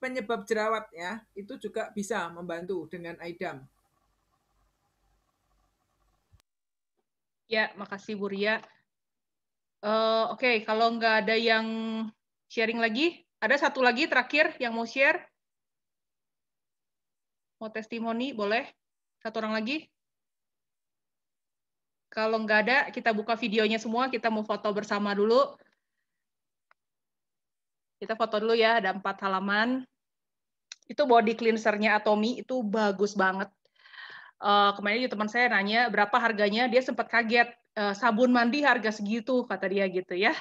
penyebab jerawat ya, itu juga bisa membantu dengan aidam. Ya, makasih Bu Ria. Uh, Oke, okay, kalau nggak ada yang sharing lagi, ada satu lagi terakhir yang mau share? Mau testimoni, boleh? Satu orang lagi? Kalau nggak ada, kita buka videonya semua, kita mau foto bersama dulu. Kita foto dulu ya, ada empat halaman. Itu body cleansernya Atomi itu bagus banget. Uh, kemarin juga teman saya nanya berapa harganya, dia sempat kaget. Uh, sabun mandi harga segitu kata dia gitu ya.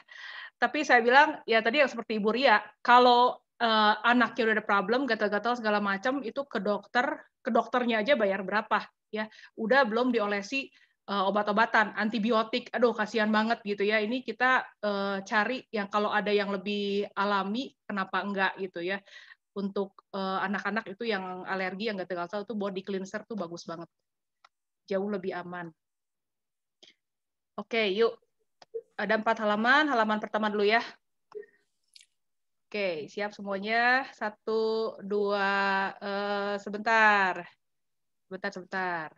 Tapi saya bilang ya tadi yang seperti Ibu Ria, kalau uh, anaknya udah ada problem, gatal-gatal segala macam itu ke dokter, ke dokternya aja bayar berapa ya. Udah belum diolesi uh, obat-obatan, antibiotik. Aduh, kasihan banget gitu ya. Ini kita uh, cari yang kalau ada yang lebih alami, kenapa enggak gitu ya. Untuk uh, anak-anak itu yang alergi, yang gatal-gatal itu body cleanser tuh bagus banget. Jauh lebih aman. Oke, yuk. Ada empat halaman. Halaman pertama dulu ya. Oke, siap semuanya. Satu, dua, uh, sebentar. Sebentar, sebentar.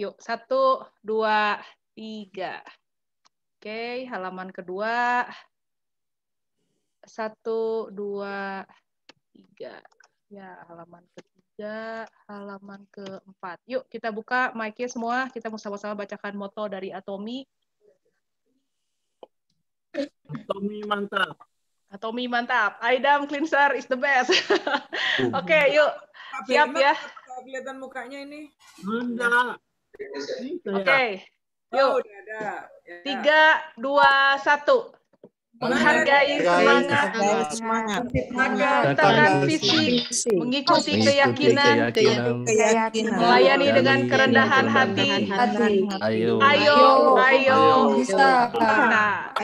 Yuk, satu, dua, tiga. Oke, halaman kedua. Satu, dua, tiga. Ya, halaman ketiga, halaman keempat. Yuk, kita buka mic-nya semua. Kita mau sama-sama bacakan moto dari Atomi. Atomi mantap. Atomi mantap. Aidam cleanser is the best. Oke, okay, yuk. Siap ya. Kelihatan mukanya ini. Enggak. Gitu ya. Oke. Yuk. Ya. Tiga, dua, satu. Menghargai semangat, semangat, mengikuti keyakinan, melayani dengan kerendahan hati. Ayo, ayo, ayo, kita.